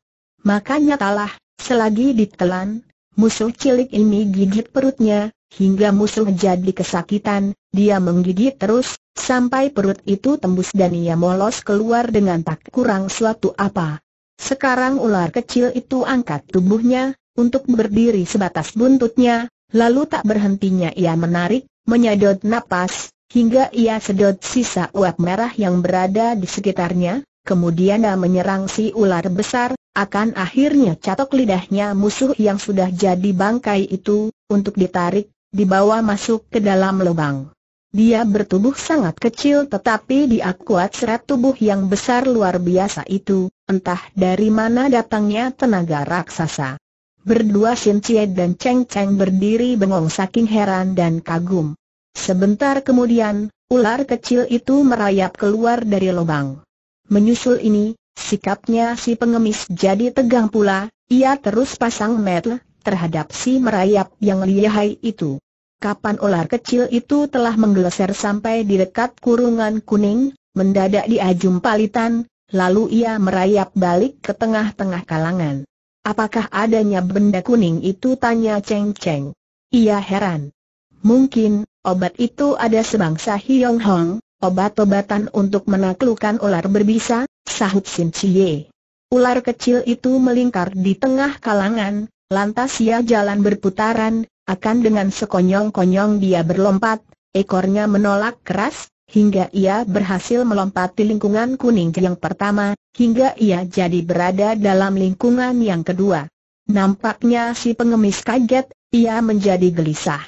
makanya kalah, selagi ditelan, musuh cilik ini gigit perutnya, hingga musuh jadi kesakitan, dia menggigit terus, sampai perut itu tembus dan ia molos keluar dengan tak kurang suatu apa. Sekarang ular kecil itu angkat tubuhnya, untuk berdiri sebatas buntutnya, lalu tak berhentinya ia menarik, menyedot napas, hingga ia sedot sisa uap merah yang berada di sekitarnya, kemudian dia menyerang si ular besar, akan akhirnya catok lidahnya musuh yang sudah jadi bangkai itu, untuk ditarik, dibawa masuk ke dalam lubang. Dia bertubuh sangat kecil tetapi dia kuat serat tubuh yang besar luar biasa itu, entah dari mana datangnya tenaga raksasa. Berdua Shin Chie dan Cheng Cheng berdiri bengong saking heran dan kagum. Sebentar kemudian, ular kecil itu merayap keluar dari lubang. Menyusul ini, sikapnya si pengemis jadi tegang pula, ia terus pasang metel terhadap si merayap yang lihai itu. Kapan ular kecil itu telah menggeleser sampai di dekat kurungan kuning, mendadak diajum palitan, lalu ia merayap balik ke tengah-tengah kalangan. Apakah adanya benda kuning itu tanya Cheng Cheng. Ia heran. Mungkin, obat itu ada sebangsa Hiong Hong, obat-obatan untuk menaklukkan ular berbisa, sahut Sim Chie. Ular kecil itu melingkar di tengah kalangan, Lantas ia jalan berputaran, akan dengan sekonyong-konyong dia berlompat, ekornya menolak keras, hingga ia berhasil melompat di lingkungan kuning yang pertama, hingga ia jadi berada dalam lingkungan yang kedua. Nampaknya si pengemis kaget, ia menjadi gelisah.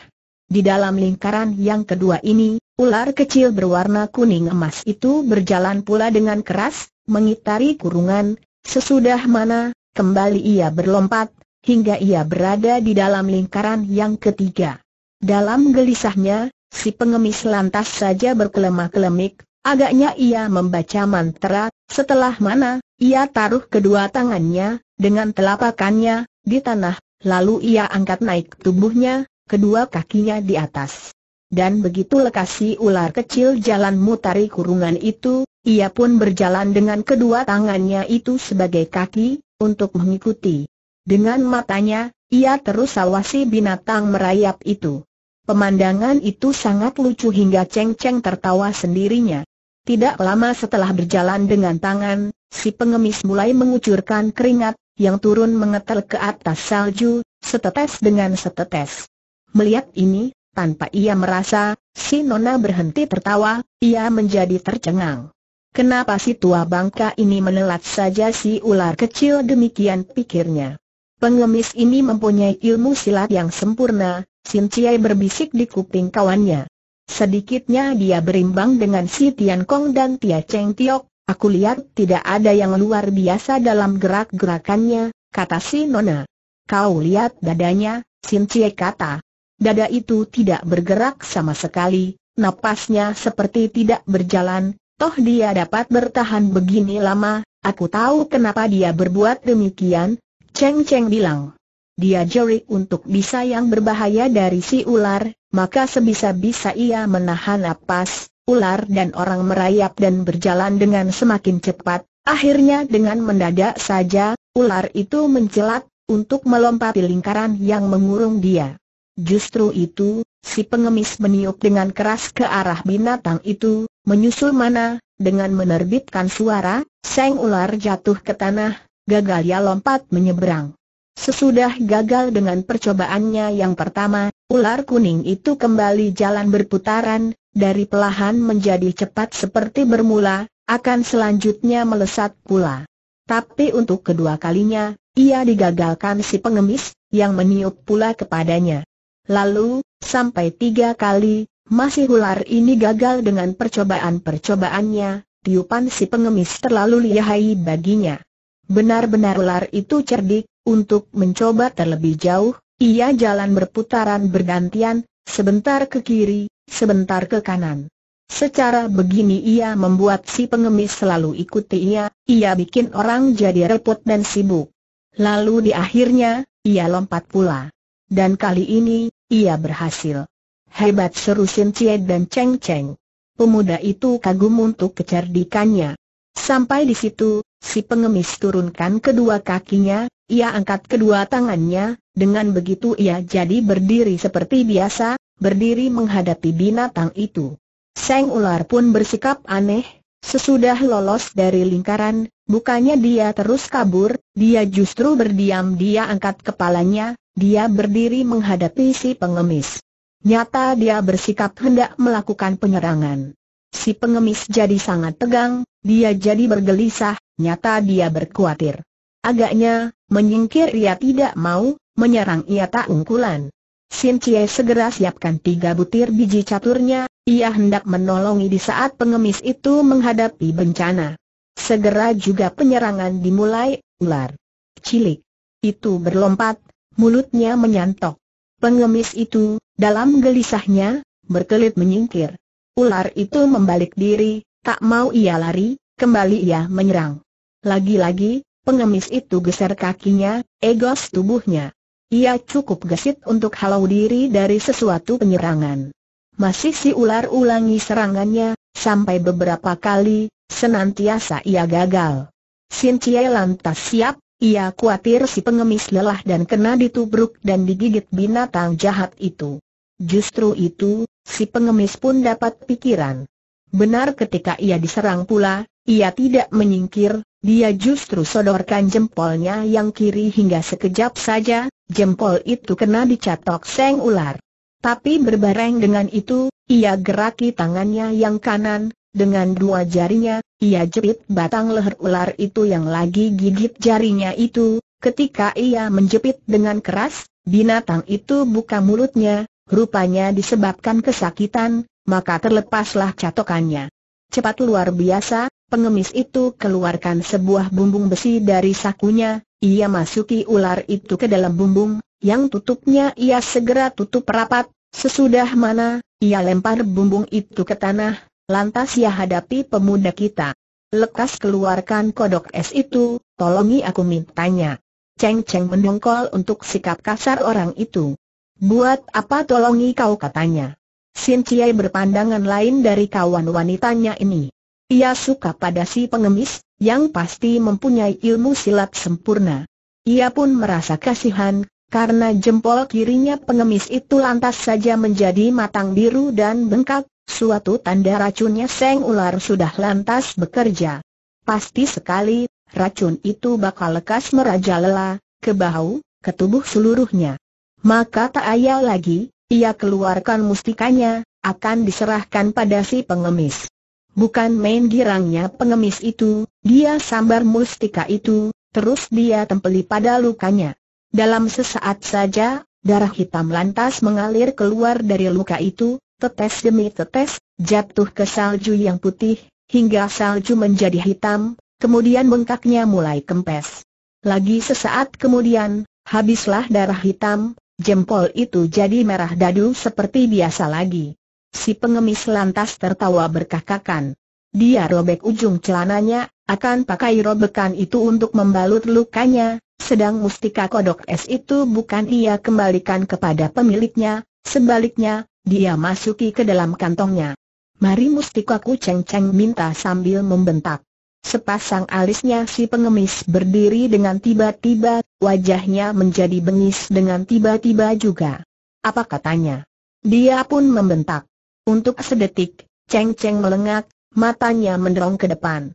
Di dalam lingkaran yang kedua ini, ular kecil berwarna kuning emas itu berjalan pula dengan keras, mengitari kurungan, sesudah mana, kembali ia berlompat, hingga ia berada di dalam lingkaran yang ketiga. Dalam gelisahnya, si pengemis lantas saja berkelemah-kelemik, agaknya ia membaca mantra, setelah mana, ia taruh kedua tangannya, dengan telapakannya, di tanah, lalu ia angkat naik tubuhnya, kedua kakinya di atas. Dan begitu lekasi ular kecil jalan mutari kurungan itu, ia pun berjalan dengan kedua tangannya itu sebagai kaki, untuk mengikuti. Dengan matanya, ia terus awasi binatang merayap itu. Pemandangan itu sangat lucu hingga Cheng Cheng tertawa sendirinya. Tidak lama setelah berjalan dengan tangan, si pengemis mulai mengucurkan keringat, yang turun mengetel ke atas salju, setetes dengan setetes. Melihat ini, tanpa ia merasa, si Nona berhenti tertawa, ia menjadi tercengang. Kenapa si tua bangka ini menelat saja si ular kecil demikian pikirnya. Pengemis ini mempunyai ilmu silat yang sempurna, Sin Chiai berbisik di kuping kawannya. Sedikitnya dia berimbang dengan si Tian Kong dan Tia Cheng Tiok, aku lihat tidak ada yang luar biasa dalam gerak-gerakannya, kata si Nona. Kau lihat dadanya, Sin Chiai kata. Dada itu tidak bergerak sama sekali, napasnya seperti tidak berjalan, toh dia dapat bertahan begini lama, aku tahu kenapa dia berbuat demikian, Cheng Cheng bilang. Dia jeli untuk bisa yang berbahaya dari si ular, maka sebisa-bisa ia menahan napas, ular dan orang merayap dan berjalan dengan semakin cepat, akhirnya dengan mendadak saja, ular itu mencelat, untuk melompati lingkaran yang mengurung dia. Justru itu, si pengemis meniup dengan keras ke arah binatang itu, menyusul mana, dengan menerbitkan suara, seng ular jatuh ke tanah, gagal ia lompat menyeberang. Sesudah gagal dengan percobaannya yang pertama, ular kuning itu kembali jalan berputaran, dari pelahan menjadi cepat seperti bermula, akan selanjutnya melesat pula. Tapi untuk kedua kalinya, ia digagalkan si pengemis, yang meniup pula kepadanya. Lalu, sampai tiga kali, masih ular ini gagal dengan percobaan-percobaannya, tiupan si pengemis terlalu lihai baginya. Benar-benar ular itu cerdik, untuk mencoba terlebih jauh, ia jalan berputaran bergantian, sebentar ke kiri, sebentar ke kanan. Secara begini ia membuat si pengemis selalu ikuti ia, ia bikin orang jadi repot dan sibuk. Lalu di akhirnya, ia lompat pula. Dan kali ini, ia berhasil. Hebat seru Sin Cie dan Cheng Cheng. Pemuda itu kagum untuk kecerdikannya. Sampai di situ, Si pengemis turunkan kedua kakinya, ia angkat kedua tangannya, dengan begitu ia jadi berdiri seperti biasa, berdiri menghadapi binatang itu. Seng ular pun bersikap aneh, sesudah lolos dari lingkaran, bukannya dia terus kabur, dia justru berdiam dia angkat kepalanya, dia berdiri menghadapi si pengemis. Nyata dia bersikap hendak melakukan penyerangan. Si pengemis jadi sangat tegang, dia jadi bergelisah, nyata dia berkuatir. Agaknya, menyingkir ia tidak mau, menyerang ia tak ungkulan. Sin Cie segera siapkan tiga butir biji caturnya, ia hendak menolongi di saat pengemis itu menghadapi bencana. Segera juga penyerangan dimulai, ular cilik itu berlompat, mulutnya menyantok. Pengemis itu, dalam gelisahnya, berkelit menyingkir. Ular itu membalik diri, tak mau ia lari, kembali ia menyerang. Lagi-lagi, pengemis itu geser kakinya, egos tubuhnya. Ia cukup gesit untuk halau diri dari sesuatu penyerangan. Masih si ular ulangi serangannya, sampai beberapa kali, senantiasa ia gagal. Sin Cie lantas siap, ia khawatir si pengemis lelah dan kena ditubruk dan digigit binatang jahat itu. Justru itu, si pengemis pun dapat pikiran. Benar ketika ia diserang pula, ia tidak menyingkir, dia justru sodorkan jempolnya yang kiri hingga sekejap saja, jempol itu kena dicatok seng ular. Tapi berbareng dengan itu, ia geraki tangannya yang kanan, dengan dua jarinya, ia jepit batang leher ular itu yang lagi gigit jarinya itu, ketika ia menjepit dengan keras, binatang itu buka mulutnya, rupanya disebabkan kesakitan, maka terlepaslah catokannya. Cepat luar biasa, pengemis itu keluarkan sebuah bumbung besi dari sakunya, ia masuki ular itu ke dalam bumbung, yang tutupnya ia segera tutup rapat, sesudah mana, ia lempar bumbung itu ke tanah, lantas ia hadapi pemuda kita. Lekas keluarkan kodok es itu, tolongi aku mintanya. Ceng Ceng mendongkol untuk sikap kasar orang itu. Buat apa tolongi kau katanya. Sin Ciai berpandangan lain dari kawan wanitanya ini. Ia suka pada si pengemis, yang pasti mempunyai ilmu silat sempurna. Ia pun merasa kasihan, karena jempol kirinya pengemis itu lantas saja menjadi matang biru dan bengkak, suatu tanda racunnya seng ular sudah lantas bekerja. Pasti sekali, racun itu bakal lekas merajalela, ke bahu, ke tubuh seluruhnya. Maka tak ayal lagi, ia keluarkan mustikanya, akan diserahkan pada si pengemis. Bukan main girangnya pengemis itu, dia sambar mustika itu, terus dia tempeli pada lukanya. Dalam sesaat saja, darah hitam lantas mengalir keluar dari luka itu, tetes demi tetes, jatuh ke salju yang putih, hingga salju menjadi hitam, kemudian bengkaknya mulai kempes. Lagi sesaat kemudian, habislah darah hitam, Jempol itu jadi merah dadu seperti biasa lagi. Si pengemis lantas tertawa berkakakan. Dia robek ujung celananya, akan pakai robekan itu untuk membalut lukanya, sedang mustika kodok es itu bukan ia kembalikan kepada pemiliknya, sebaliknya, dia masuki ke dalam kantongnya. Mari Mustika ceng-ceng minta sambil membentak. Sepasang alisnya si pengemis berdiri dengan tiba-tiba, wajahnya menjadi bengis dengan tiba-tiba juga. Apa katanya? Dia pun membentak. Untuk sedetik, Cheng Cheng melengak, matanya mendorong ke depan.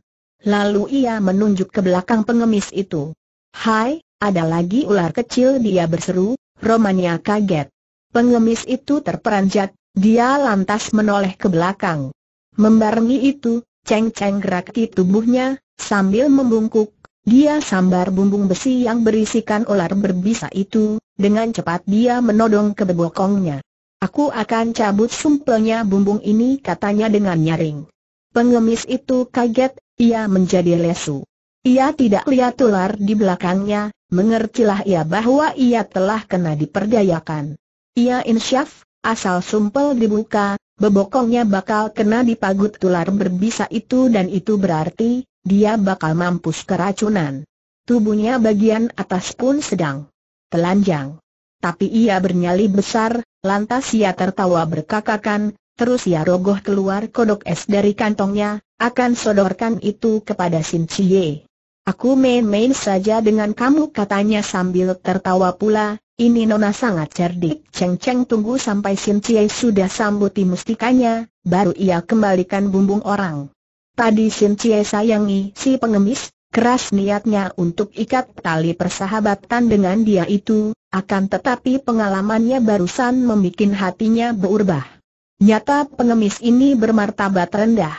Lalu ia menunjuk ke belakang pengemis itu. Hai, ada lagi ular kecil dia berseru, Romania kaget. Pengemis itu terperanjat, dia lantas menoleh ke belakang. Membarengi itu, Ceng-ceng gerak di tubuhnya, sambil membungkuk, dia sambar bumbung besi yang berisikan ular berbisa itu, dengan cepat dia menodong ke bebokongnya. Aku akan cabut sumpelnya bumbung ini katanya dengan nyaring. Pengemis itu kaget, ia menjadi lesu. Ia tidak lihat ular di belakangnya, mengertilah ia bahwa ia telah kena diperdayakan. Ia insyaf, asal sumpel dibuka, bebokongnya bakal kena dipagut tular berbisa itu dan itu berarti, dia bakal mampus keracunan. Tubuhnya bagian atas pun sedang telanjang. Tapi ia bernyali besar, lantas ia tertawa berkakakan, terus ia rogoh keluar kodok es dari kantongnya, akan sodorkan itu kepada Sin Cie. Aku main-main saja dengan kamu katanya sambil tertawa pula, ini Nona sangat cerdik. Cheng Cheng tunggu sampai Sim Cie sudah sambuti mustikanya, baru ia kembalikan bumbung orang. Tadi Sim Cie sayangi si pengemis, keras niatnya untuk ikat tali persahabatan dengan dia itu, akan tetapi pengalamannya barusan membuat hatinya berubah. Nyata pengemis ini bermartabat rendah.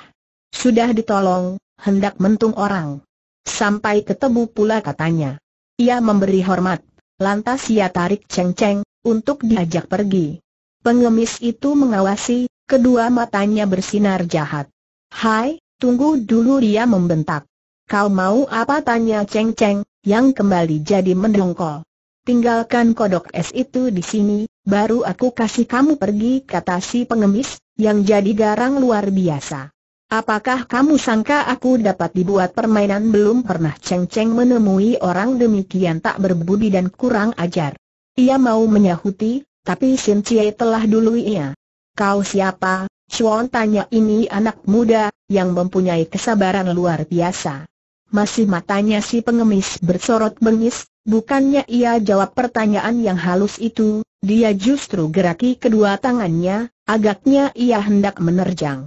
Sudah ditolong, hendak mentung orang. Sampai ketemu pula katanya. Ia memberi hormat, lantas ia tarik ceng-ceng, untuk diajak pergi. Pengemis itu mengawasi, kedua matanya bersinar jahat. Hai, tunggu dulu dia membentak. Kau mau apa tanya ceng-ceng, yang kembali jadi mendongkol. Tinggalkan kodok es itu di sini, baru aku kasih kamu pergi kata si pengemis, yang jadi garang luar biasa. Apakah kamu sangka aku dapat dibuat permainan belum pernah ceng-ceng menemui orang demikian tak berbudi dan kurang ajar. Ia mau menyahuti, tapi Shin Chie telah dulu ia. Kau siapa? Chuan tanya ini anak muda, yang mempunyai kesabaran luar biasa. Masih matanya si pengemis bersorot bengis, bukannya ia jawab pertanyaan yang halus itu, dia justru geraki kedua tangannya, agaknya ia hendak menerjang.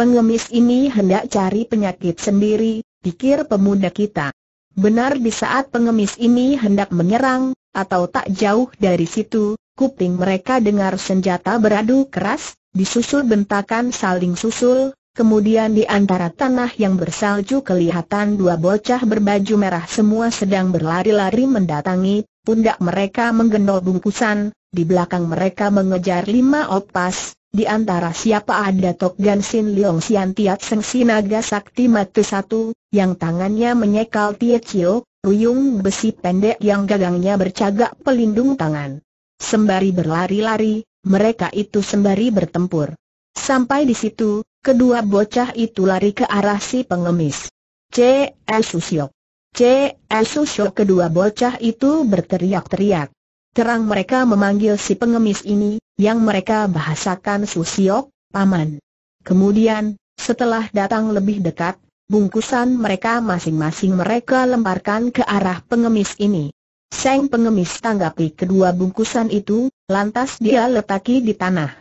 Pengemis ini hendak cari penyakit sendiri, pikir pemuda kita. Benar di saat pengemis ini hendak menyerang, atau tak jauh dari situ, kuping mereka dengar senjata beradu keras, disusul bentakan saling susul, kemudian di antara tanah yang bersalju kelihatan dua bocah berbaju merah semua sedang berlari-lari mendatangi, pundak mereka menggendol bungkusan, di belakang mereka mengejar lima opas, di antara siapa ada Tok Gan Sin Leong Sian Tiat Seng Sinaga Sakti Mati Satu, yang tangannya menyekal Tie Chio, ruyung besi pendek yang gagangnya bercagak pelindung tangan. Sembari berlari-lari, mereka itu sembari bertempur. Sampai di situ, kedua bocah itu lari ke arah si pengemis. C. Susyok. C. Susyok kedua bocah itu berteriak-teriak. Terang mereka memanggil si pengemis ini, yang mereka bahasakan Susiok, paman. Kemudian, setelah datang lebih dekat, bungkusan mereka masing-masing mereka lemparkan ke arah pengemis ini. Seng pengemis tanggapi kedua bungkusan itu, lantas dia letaki di tanah.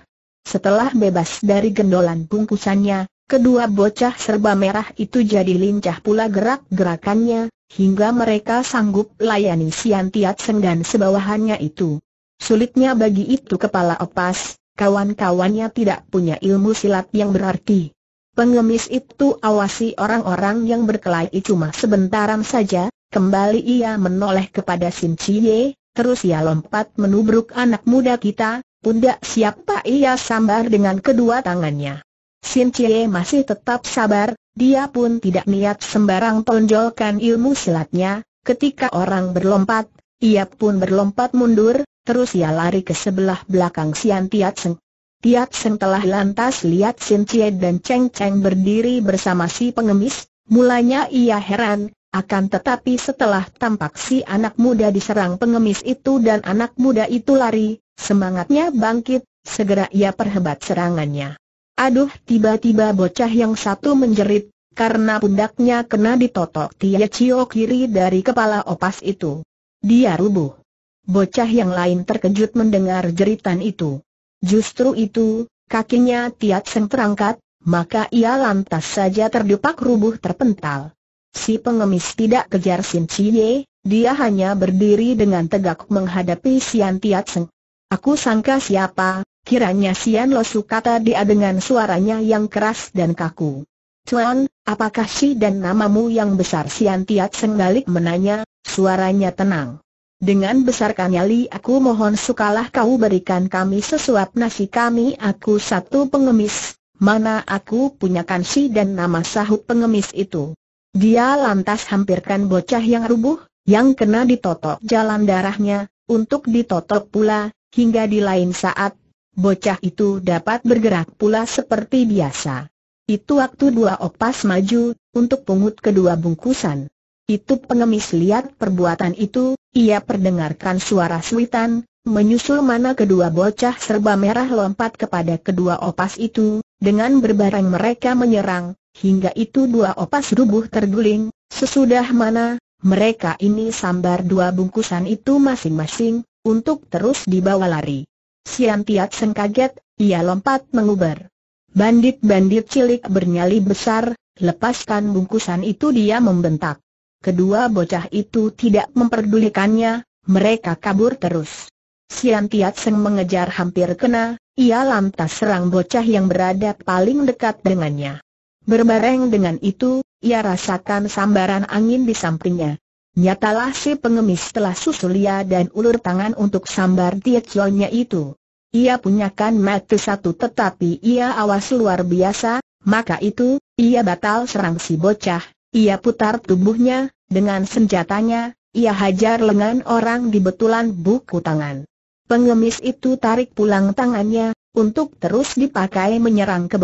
Setelah bebas dari gendolan bungkusannya, kedua bocah serba merah itu jadi lincah pula gerak-gerakannya, hingga mereka sanggup layani Sian Tiat Seng dan sebawahannya itu. Sulitnya bagi itu kepala opas, kawan-kawannya tidak punya ilmu silat yang berarti. Pengemis itu awasi orang-orang yang berkelahi cuma sebentaran saja, kembali ia menoleh kepada Sin Chie, terus ia lompat menubruk anak muda kita, pundak siapa ia sambar dengan kedua tangannya. Sin Cie masih tetap sabar, dia pun tidak niat sembarang tonjolkan ilmu silatnya, ketika orang berlompat, ia pun berlompat mundur, terus ia lari ke sebelah belakang Sian Tiat Seng. Tiat Seng telah lantas lihat Sin Cie dan Cheng Cheng berdiri bersama si pengemis, mulanya ia heran, akan tetapi setelah tampak si anak muda diserang pengemis itu dan anak muda itu lari, semangatnya bangkit, segera ia perhebat serangannya. Aduh tiba-tiba bocah yang satu menjerit, karena pundaknya kena ditotok Tia Cio kiri dari kepala opas itu. Dia rubuh. Bocah yang lain terkejut mendengar jeritan itu. Justru itu, kakinya Tia Seng terangkat, maka ia lantas saja terdupak rubuh terpental. Si pengemis tidak kejar Sin Cie, dia hanya berdiri dengan tegak menghadapi Sian Tiat Seng. Aku sangka siapa, kiranya Sian Losu kata dia dengan suaranya yang keras dan kaku. Tuan, apakah si dan namamu yang besar Sian Tiat Seng menanya, suaranya tenang. Dengan besar kanyali aku mohon sukalah kau berikan kami sesuap nasi kami aku satu pengemis, mana aku punya si dan nama sahut pengemis itu. Dia lantas hampirkan bocah yang rubuh, yang kena ditotok jalan darahnya, untuk ditotok pula, hingga di lain saat, bocah itu dapat bergerak pula seperti biasa. Itu waktu dua opas maju, untuk pungut kedua bungkusan. Itu pengemis lihat perbuatan itu, ia perdengarkan suara suitan, menyusul mana kedua bocah serba merah lompat kepada kedua opas itu, dengan berbareng mereka menyerang, hingga itu dua opas rubuh terguling, sesudah mana, mereka ini sambar dua bungkusan itu masing-masing, untuk terus dibawa lari. Sian Tiat Seng kaget, ia lompat menguber. Bandit-bandit cilik bernyali besar, lepaskan bungkusan itu dia membentak. Kedua bocah itu tidak memperdulikannya, mereka kabur terus. Sian Tiat Seng mengejar hampir kena, ia lantas serang bocah yang berada paling dekat dengannya. Berbareng dengan itu, ia rasakan sambaran angin di sampingnya. Nyatalah si pengemis telah susul ia dan ulur tangan untuk sambar jualnya itu. Ia punyakan mati satu tetapi ia awas luar biasa, maka itu, ia batal serang si bocah, ia putar tubuhnya, dengan senjatanya, ia hajar lengan orang di betulan buku tangan. Pengemis itu tarik pulang tangannya, untuk terus dipakai menyerang ke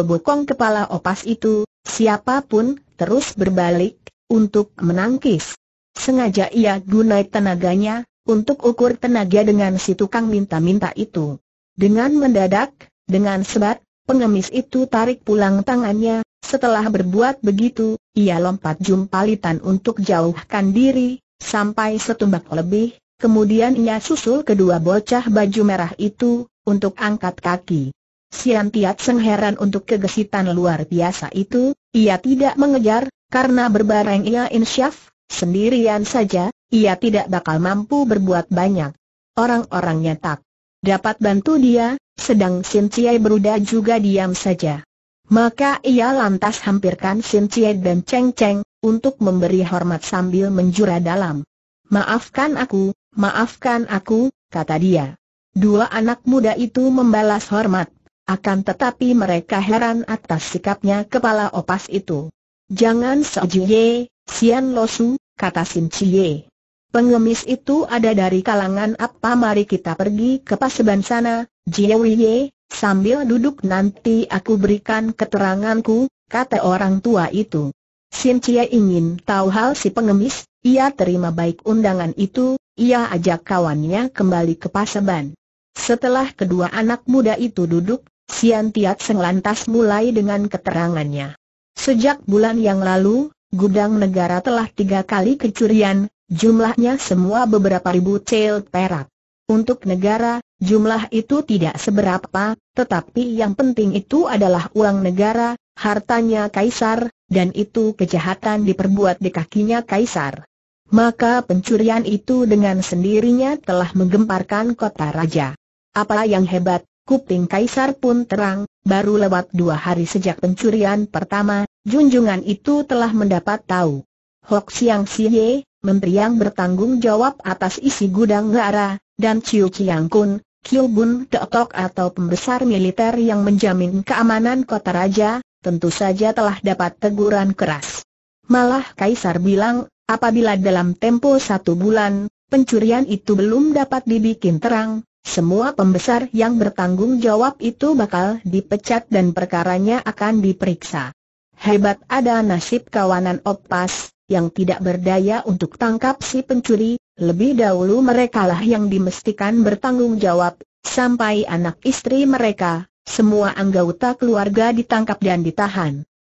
kepala opas itu, siapapun, terus berbalik, untuk menangkis. Sengaja ia gunai tenaganya, untuk ukur tenaga dengan si tukang minta-minta itu. Dengan mendadak, dengan sebat, pengemis itu tarik pulang tangannya, setelah berbuat begitu, ia lompat jumpalitan untuk jauhkan diri, sampai setumbak lebih, kemudian ia susul kedua bocah baju merah itu, untuk angkat kaki. Sian Tiat Seng heran untuk kegesitan luar biasa itu, ia tidak mengejar, karena berbareng ia insyaf, Sendirian saja, ia tidak bakal mampu berbuat banyak. Orang-orangnya tak dapat bantu dia, sedang Sin Ciai beruda juga diam saja. Maka ia lantas hampirkan Sin Ciai dan Cheng Cheng, untuk memberi hormat sambil menjura dalam. Maafkan aku, maafkan aku, kata dia. Dua anak muda itu membalas hormat, akan tetapi mereka heran atas sikapnya kepala opas itu. Jangan ye Sian Losu, kata Sim Chie. Pengemis itu ada dari kalangan apa mari kita pergi ke paseban sana, Jie Jiawiye, sambil duduk nanti aku berikan keteranganku, kata orang tua itu. Sim Chie ingin tahu hal si pengemis, ia terima baik undangan itu, ia ajak kawannya kembali ke paseban. Setelah kedua anak muda itu duduk, Sian Tiat Seng lantas mulai dengan keterangannya. Sejak bulan yang lalu, gudang negara telah tiga kali kecurian, jumlahnya semua beberapa ribu cel perak. Untuk negara, jumlah itu tidak seberapa, tetapi yang penting itu adalah uang negara, hartanya kaisar, dan itu kejahatan diperbuat di kakinya kaisar. Maka pencurian itu dengan sendirinya telah menggemparkan kota raja. Apa yang hebat, kuping kaisar pun terang, baru lewat dua hari sejak pencurian pertama, junjungan itu telah mendapat tahu. Hok Siang Siye, menteri yang bertanggung jawab atas isi gudang Ngara, dan Chiu Chiang Kun, Kiu Bun Teotok atau pembesar militer yang menjamin keamanan kota raja, tentu saja telah dapat teguran keras. Malah Kaisar bilang, apabila dalam tempo satu bulan, pencurian itu belum dapat dibikin terang, semua pembesar yang bertanggung jawab itu bakal dipecat dan perkaranya akan diperiksa. Hebat ada nasib kawanan opas, yang tidak berdaya untuk tangkap si pencuri, lebih dahulu merekalah yang dimestikan bertanggung jawab, sampai anak istri mereka, semua anggota keluarga ditangkap dan ditahan.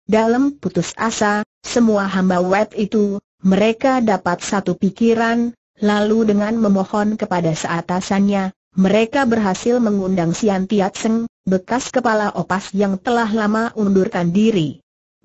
Dalam putus asa, semua hamba wet itu, mereka dapat satu pikiran, lalu dengan memohon kepada seatasannya, mereka berhasil mengundang Sian Tiat Seng, bekas kepala opas yang telah lama undurkan diri.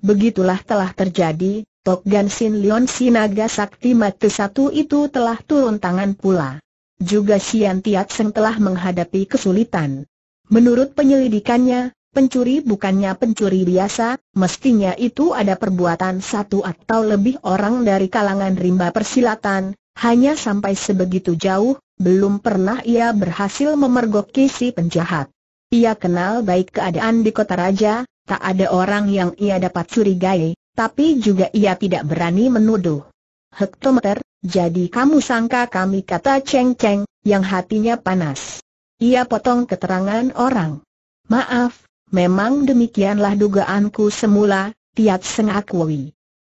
Begitulah telah terjadi, Tok Gan Sin Lion Sinaga Sakti Mati Satu itu telah turun tangan pula. Juga Xian Tiat Seng telah menghadapi kesulitan. Menurut penyelidikannya, pencuri bukannya pencuri biasa, mestinya itu ada perbuatan satu atau lebih orang dari kalangan rimba persilatan, hanya sampai sebegitu jauh, belum pernah ia berhasil memergoki si penjahat. Ia kenal baik keadaan di kota raja, tak ada orang yang ia dapat curigai, tapi juga ia tidak berani menuduh. Hektometer, jadi kamu sangka kami kata Cheng Cheng, yang hatinya panas. Ia potong keterangan orang. Maaf, memang demikianlah dugaanku semula, Tiat Seng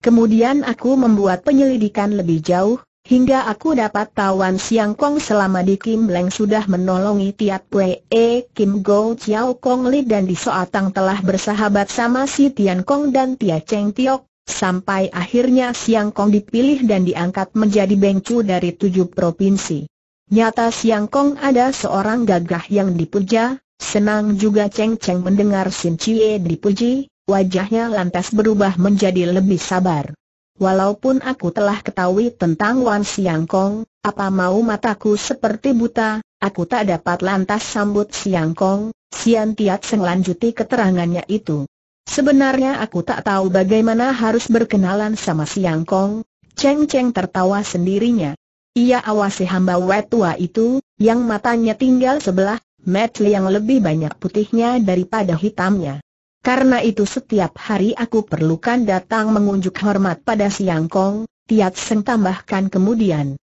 Kemudian aku membuat penyelidikan lebih jauh, Hingga aku dapat tawan Siang Kong selama di Kim Leng sudah menolongi Tiap Wei, e, Kim Go Chiao Kong Li dan di Soatang telah bersahabat sama si Tian Kong dan Tia Cheng Tiok, sampai akhirnya Siang Kong dipilih dan diangkat menjadi bengcu dari tujuh provinsi. Nyata Siang Kong ada seorang gagah yang dipuja, senang juga Cheng Cheng mendengar Sin Chie dipuji, wajahnya lantas berubah menjadi lebih sabar. Walaupun aku telah ketahui tentang Wan Siang Kong, apa mau mataku seperti buta, aku tak dapat lantas sambut Siang Kong, Sian Tiat Seng lanjuti keterangannya itu. Sebenarnya aku tak tahu bagaimana harus berkenalan sama Siang Kong, Cheng Cheng tertawa sendirinya. Ia awasi hamba wetua itu, yang matanya tinggal sebelah, metli yang lebih banyak putihnya daripada hitamnya. Karena itu setiap hari aku perlukan datang mengunjuk hormat pada Siang Kong, Tiat Seng tambahkan kemudian.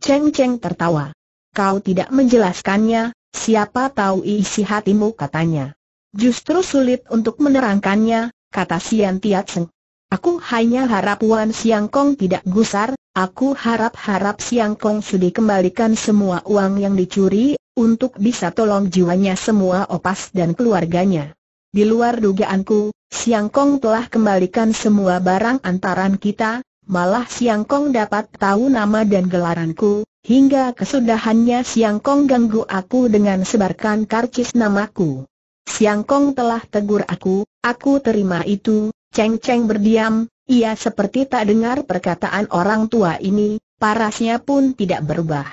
Cheng Cheng tertawa. Kau tidak menjelaskannya, siapa tahu isi hatimu katanya. Justru sulit untuk menerangkannya, kata Sian Tiat Seng. Aku hanya harap Wan Siang Kong tidak gusar, aku harap-harap Siang Kong sudi kembalikan semua uang yang dicuri, untuk bisa tolong jiwanya semua opas dan keluarganya. Di luar dugaanku, Siang Kong telah kembalikan semua barang antaran kita, malah Siang Kong dapat tahu nama dan gelaranku, hingga kesudahannya Siang Kong ganggu aku dengan sebarkan karcis namaku. Siang Kong telah tegur aku, aku terima itu, Cheng Cheng berdiam, ia seperti tak dengar perkataan orang tua ini, parasnya pun tidak berubah.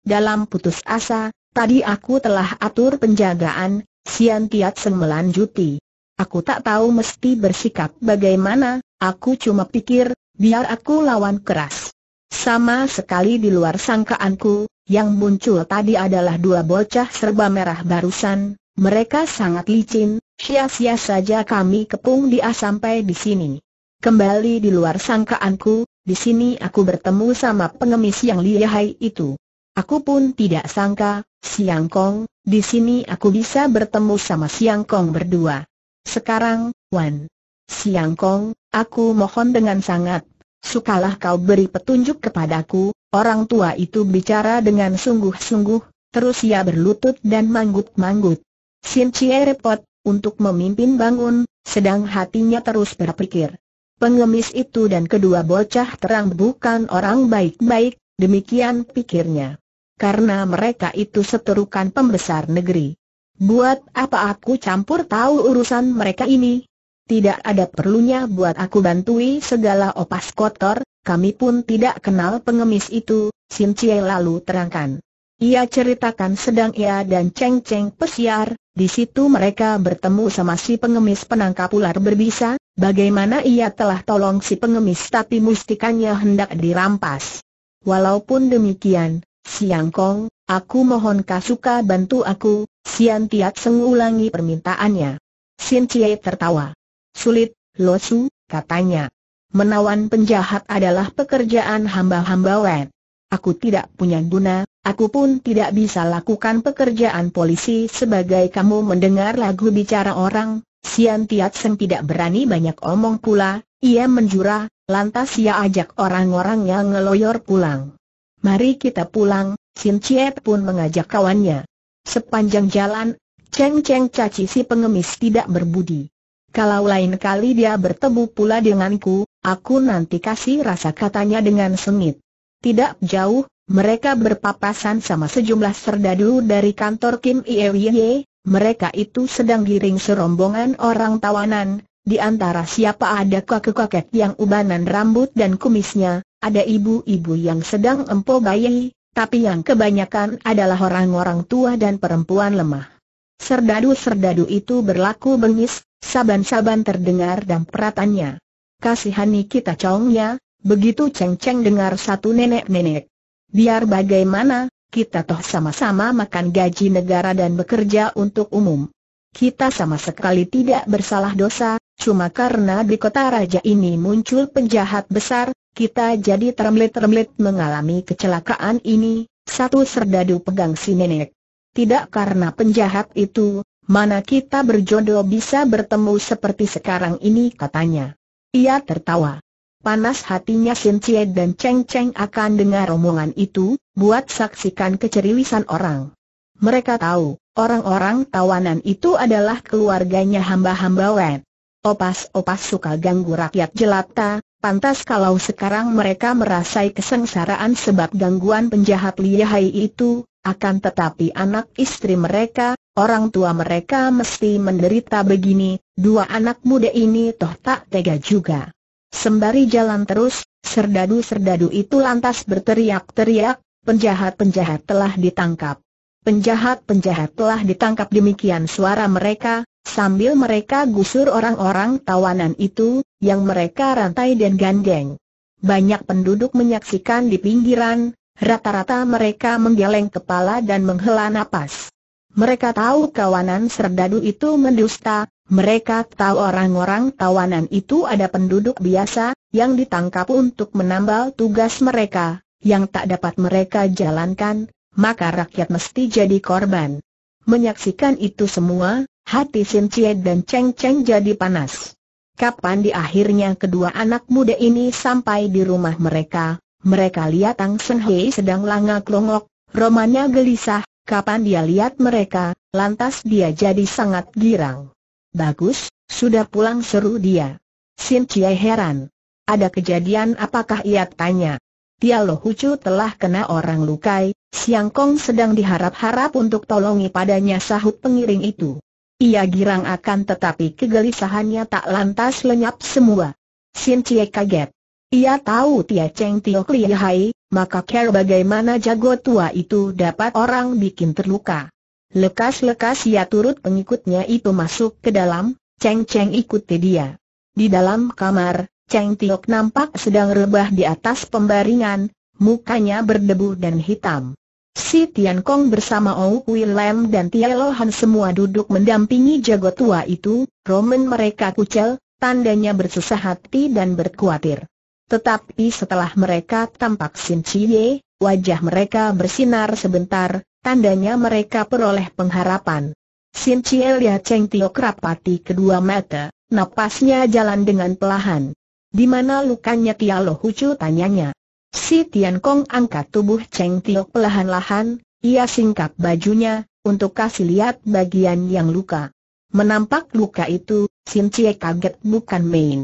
Dalam putus asa, tadi aku telah atur penjagaan, Sian Tiat Seng melanjuti. Aku tak tahu mesti bersikap bagaimana, aku cuma pikir, biar aku lawan keras. Sama sekali di luar sangkaanku, yang muncul tadi adalah dua bocah serba merah barusan, mereka sangat licin, sia-sia saja kami kepung dia sampai di sini. Kembali di luar sangkaanku, di sini aku bertemu sama pengemis yang lihai itu. Aku pun tidak sangka, Siang Kong, di sini aku bisa bertemu sama Siang Kong berdua. Sekarang, Wan. Siang Kong, aku mohon dengan sangat, sukalah kau beri petunjuk kepadaku, orang tua itu bicara dengan sungguh-sungguh, terus ia berlutut dan manggut-manggut. Sin Chie repot, untuk memimpin bangun, sedang hatinya terus berpikir. Pengemis itu dan kedua bocah terang bukan orang baik-baik, demikian pikirnya karena mereka itu seterukan pembesar negeri. Buat apa aku campur tahu urusan mereka ini? Tidak ada perlunya buat aku bantui segala opas kotor, kami pun tidak kenal pengemis itu, Sin Cie lalu terangkan. Ia ceritakan sedang ia dan Cheng Cheng pesiar, di situ mereka bertemu sama si pengemis penangkap ular berbisa, bagaimana ia telah tolong si pengemis tapi mustikanya hendak dirampas. Walaupun demikian, Siang Kong, aku mohon suka bantu aku, Sian Tiat Seng permintaannya. Sin Cie tertawa. Sulit, Losu, katanya. Menawan penjahat adalah pekerjaan hamba-hamba Wen. Aku tidak punya guna, aku pun tidak bisa lakukan pekerjaan polisi sebagai kamu mendengar lagu bicara orang. Sian Tiat Seng tidak berani banyak omong pula, ia menjura, lantas ia ajak orang-orang yang ngeloyor pulang mari kita pulang, Sin Chiet pun mengajak kawannya. Sepanjang jalan, Cheng Cheng Caci si pengemis tidak berbudi. Kalau lain kali dia bertemu pula denganku, aku nanti kasih rasa katanya dengan sengit. Tidak jauh, mereka berpapasan sama sejumlah serdadu dari kantor Kim Iewye, mereka itu sedang giring serombongan orang tawanan, di antara siapa ada kakek-kakek yang ubanan rambut dan kumisnya, ada ibu-ibu yang sedang empo bayi, tapi yang kebanyakan adalah orang-orang tua dan perempuan lemah. Serdadu-serdadu itu berlaku bengis, saban-saban terdengar dan peratannya. Kasihani kita congnya, begitu ceng-ceng dengar satu nenek-nenek. Biar bagaimana, kita toh sama-sama makan gaji negara dan bekerja untuk umum. Kita sama sekali tidak bersalah dosa, Cuma karena di kota raja ini muncul penjahat besar, kita jadi termelit-termelit mengalami kecelakaan ini, satu serdadu pegang si nenek. Tidak karena penjahat itu, mana kita berjodoh bisa bertemu seperti sekarang ini katanya. Ia tertawa. Panas hatinya Sin Cie dan Cheng Cheng akan dengar omongan itu, buat saksikan keceriwisan orang. Mereka tahu, orang-orang tawanan itu adalah keluarganya hamba-hamba Wet opas-opas suka ganggu rakyat jelata, pantas kalau sekarang mereka merasai kesengsaraan sebab gangguan penjahat lihai itu, akan tetapi anak istri mereka, orang tua mereka mesti menderita begini, dua anak muda ini toh tak tega juga. Sembari jalan terus, serdadu-serdadu itu lantas berteriak-teriak, penjahat-penjahat telah ditangkap. Penjahat-penjahat telah ditangkap demikian suara mereka, sambil mereka gusur orang-orang tawanan itu, yang mereka rantai dan gandeng. Banyak penduduk menyaksikan di pinggiran, rata-rata mereka menggeleng kepala dan menghela napas. Mereka tahu kawanan serdadu itu mendusta, mereka tahu orang-orang tawanan itu ada penduduk biasa, yang ditangkap untuk menambal tugas mereka, yang tak dapat mereka jalankan, maka rakyat mesti jadi korban. Menyaksikan itu semua, hati Sim Cie dan Cheng Cheng jadi panas. Kapan di akhirnya kedua anak muda ini sampai di rumah mereka, mereka lihat Ang Sen Hei sedang langak longok, romanya gelisah, kapan dia lihat mereka, lantas dia jadi sangat girang. Bagus, sudah pulang seru dia. Sim Cie heran. Ada kejadian apakah ia tanya? Tia Lo Hucu telah kena orang lukai, Siang Kong sedang diharap-harap untuk tolongi padanya sahut pengiring itu. Ia girang akan tetapi kegelisahannya tak lantas lenyap semua. Sin Cie kaget. Ia tahu Tia Cheng Tio Lihai, maka care bagaimana jago tua itu dapat orang bikin terluka. Lekas-lekas ia turut pengikutnya itu masuk ke dalam, Cheng Cheng ikuti dia. Di dalam kamar, Cheng tio nampak sedang rebah di atas pembaringan, mukanya berdebu dan hitam. Si Tian Kong bersama Ou Kui Lam dan Tia Lohan semua duduk mendampingi jago tua itu, Roman mereka kucel, tandanya bersusah hati dan berkhawatir. Tetapi setelah mereka tampak Sin Chie, wajah mereka bersinar sebentar, tandanya mereka peroleh pengharapan. Sin Chie lihat Cheng Tio kerapati kedua mata, napasnya jalan dengan pelahan. Di mana lukanya Tia Lohucu tanyanya. Si Tian Kong angkat tubuh Cheng Tiok pelahan-lahan, ia singkap bajunya, untuk kasih lihat bagian yang luka. Menampak luka itu, Sin Cie kaget bukan main.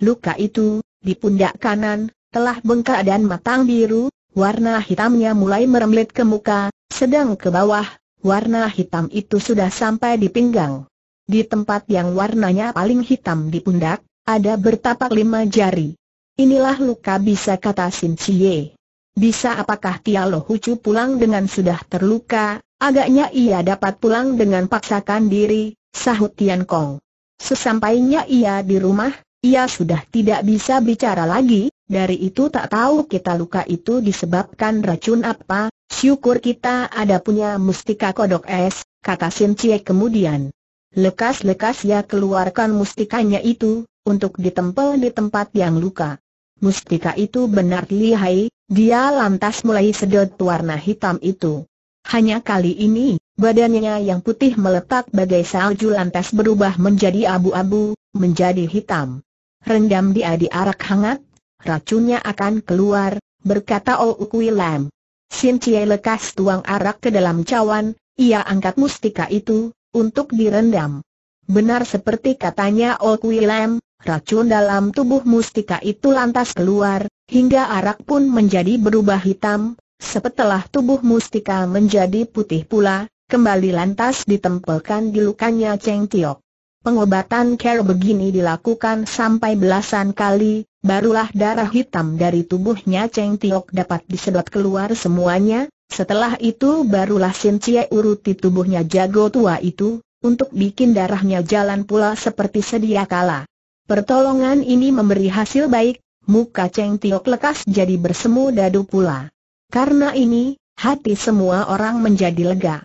Luka itu, di pundak kanan, telah bengkak dan matang biru, warna hitamnya mulai merembet ke muka, sedang ke bawah, warna hitam itu sudah sampai di pinggang. Di tempat yang warnanya paling hitam di pundak, ada bertapak lima jari. Inilah luka bisa kata Sin Cie. Bisa apakah Tia Lo Hucu pulang dengan sudah terluka, agaknya ia dapat pulang dengan paksakan diri, sahut Tian Kong. Sesampainya ia di rumah, ia sudah tidak bisa bicara lagi, dari itu tak tahu kita luka itu disebabkan racun apa, syukur kita ada punya mustika kodok es, kata Sim Cie kemudian. Lekas-lekas ia keluarkan mustikanya itu, untuk ditempel di tempat yang luka. Mustika itu benar lihai, dia lantas mulai sedot warna hitam itu. Hanya kali ini, badannya yang putih meletak bagai salju lantas berubah menjadi abu-abu, menjadi hitam. Rendam dia di arak hangat, racunnya akan keluar, berkata Ou Kui Lam. Sin Chie lekas tuang arak ke dalam cawan, ia angkat mustika itu, untuk direndam. Benar seperti katanya Ou Kui Lam, racun dalam tubuh mustika itu lantas keluar, hingga arak pun menjadi berubah hitam, setelah tubuh mustika menjadi putih pula, kembali lantas ditempelkan di lukanya Cheng Tiok. Pengobatan care begini dilakukan sampai belasan kali, barulah darah hitam dari tubuhnya Cheng Tiok dapat disedot keluar semuanya, setelah itu barulah Sin Cie uruti tubuhnya jago tua itu, untuk bikin darahnya jalan pula seperti sedia kala. Pertolongan ini memberi hasil baik, muka Cheng Tiok lekas jadi bersemu dadu pula. Karena ini, hati semua orang menjadi lega.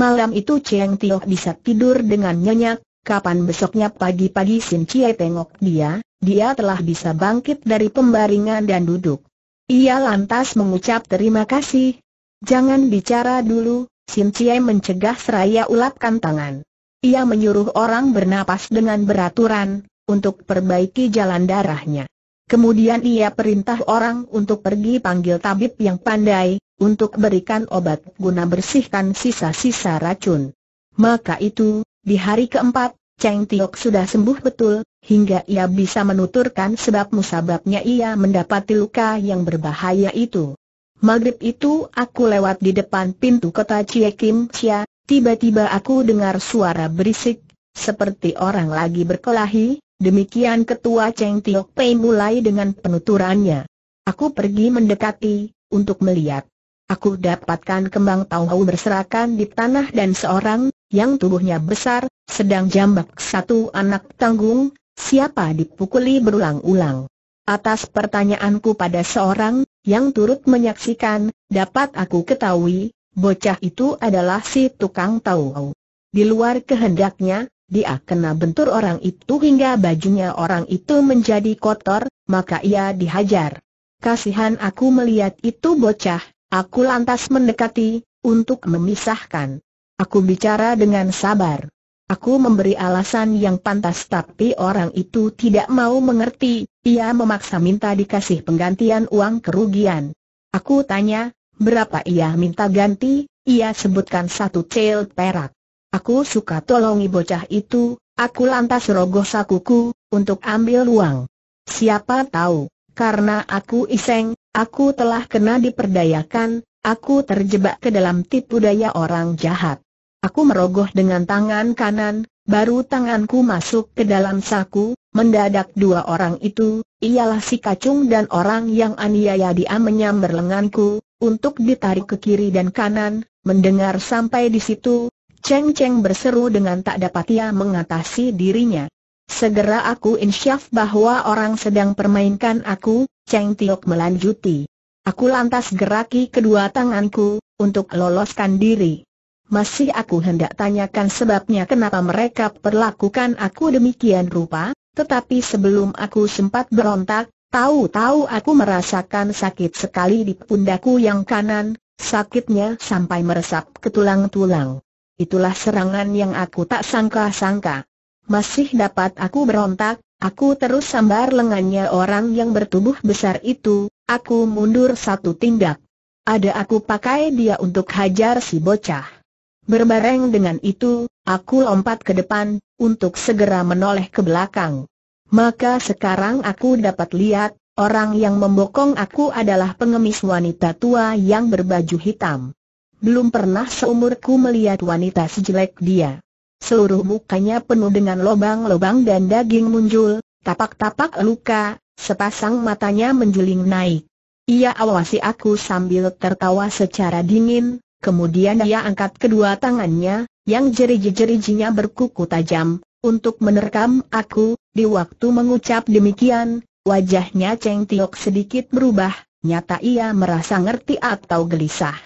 Malam itu Cheng Tiok bisa tidur dengan nyenyak, kapan besoknya pagi-pagi Sin Chie tengok dia, dia telah bisa bangkit dari pembaringan dan duduk. Ia lantas mengucap terima kasih. Jangan bicara dulu, Sin Chie mencegah seraya ulapkan tangan. Ia menyuruh orang bernapas dengan beraturan, untuk perbaiki jalan darahnya. Kemudian ia perintah orang untuk pergi panggil tabib yang pandai, untuk berikan obat guna bersihkan sisa-sisa racun. Maka itu, di hari keempat, Cheng Tiok sudah sembuh betul, hingga ia bisa menuturkan sebab musababnya ia mendapati luka yang berbahaya itu. Maghrib itu aku lewat di depan pintu kota Chie Kim Chia, tiba-tiba aku dengar suara berisik, seperti orang lagi berkelahi, Demikian ketua Cheng Tiok Pei mulai dengan penuturannya. Aku pergi mendekati, untuk melihat. Aku dapatkan kembang tauhu berserakan di tanah dan seorang, yang tubuhnya besar, sedang jambak satu anak tanggung, siapa dipukuli berulang-ulang. Atas pertanyaanku pada seorang, yang turut menyaksikan, dapat aku ketahui, bocah itu adalah si tukang tauhu. Di luar kehendaknya, dia kena bentur orang itu hingga bajunya orang itu menjadi kotor, maka ia dihajar. Kasihan aku melihat itu bocah, aku lantas mendekati, untuk memisahkan. Aku bicara dengan sabar. Aku memberi alasan yang pantas tapi orang itu tidak mau mengerti, ia memaksa minta dikasih penggantian uang kerugian. Aku tanya, berapa ia minta ganti, ia sebutkan satu cel perak. Aku suka tolongi bocah itu, aku lantas rogoh sakuku, untuk ambil uang. Siapa tahu, karena aku iseng, aku telah kena diperdayakan, aku terjebak ke dalam tipu daya orang jahat. Aku merogoh dengan tangan kanan, baru tanganku masuk ke dalam saku, mendadak dua orang itu, ialah si kacung dan orang yang aniaya dia menyamber lenganku, untuk ditarik ke kiri dan kanan, mendengar sampai di situ, Cheng Cheng berseru dengan tak dapat ia mengatasi dirinya. Segera aku insyaf bahwa orang sedang permainkan aku, Cheng Tiok melanjuti. Aku lantas geraki kedua tanganku, untuk loloskan diri. Masih aku hendak tanyakan sebabnya kenapa mereka perlakukan aku demikian rupa, tetapi sebelum aku sempat berontak, tahu-tahu aku merasakan sakit sekali di pundaku yang kanan, sakitnya sampai meresap ke tulang-tulang itulah serangan yang aku tak sangka-sangka. Masih dapat aku berontak, aku terus sambar lengannya orang yang bertubuh besar itu, aku mundur satu tindak. Ada aku pakai dia untuk hajar si bocah. Berbareng dengan itu, aku lompat ke depan, untuk segera menoleh ke belakang. Maka sekarang aku dapat lihat, orang yang membokong aku adalah pengemis wanita tua yang berbaju hitam. Belum pernah seumurku melihat wanita sejelek dia. Seluruh mukanya penuh dengan lobang-lobang dan daging muncul, tapak-tapak luka, sepasang matanya menjeling naik. Ia awasi aku sambil tertawa secara dingin, kemudian ia angkat kedua tangannya, yang jeriji-jerijinya berkuku tajam, untuk menerkam aku, di waktu mengucap demikian, wajahnya Cheng Tiok sedikit berubah, nyata ia merasa ngerti atau gelisah.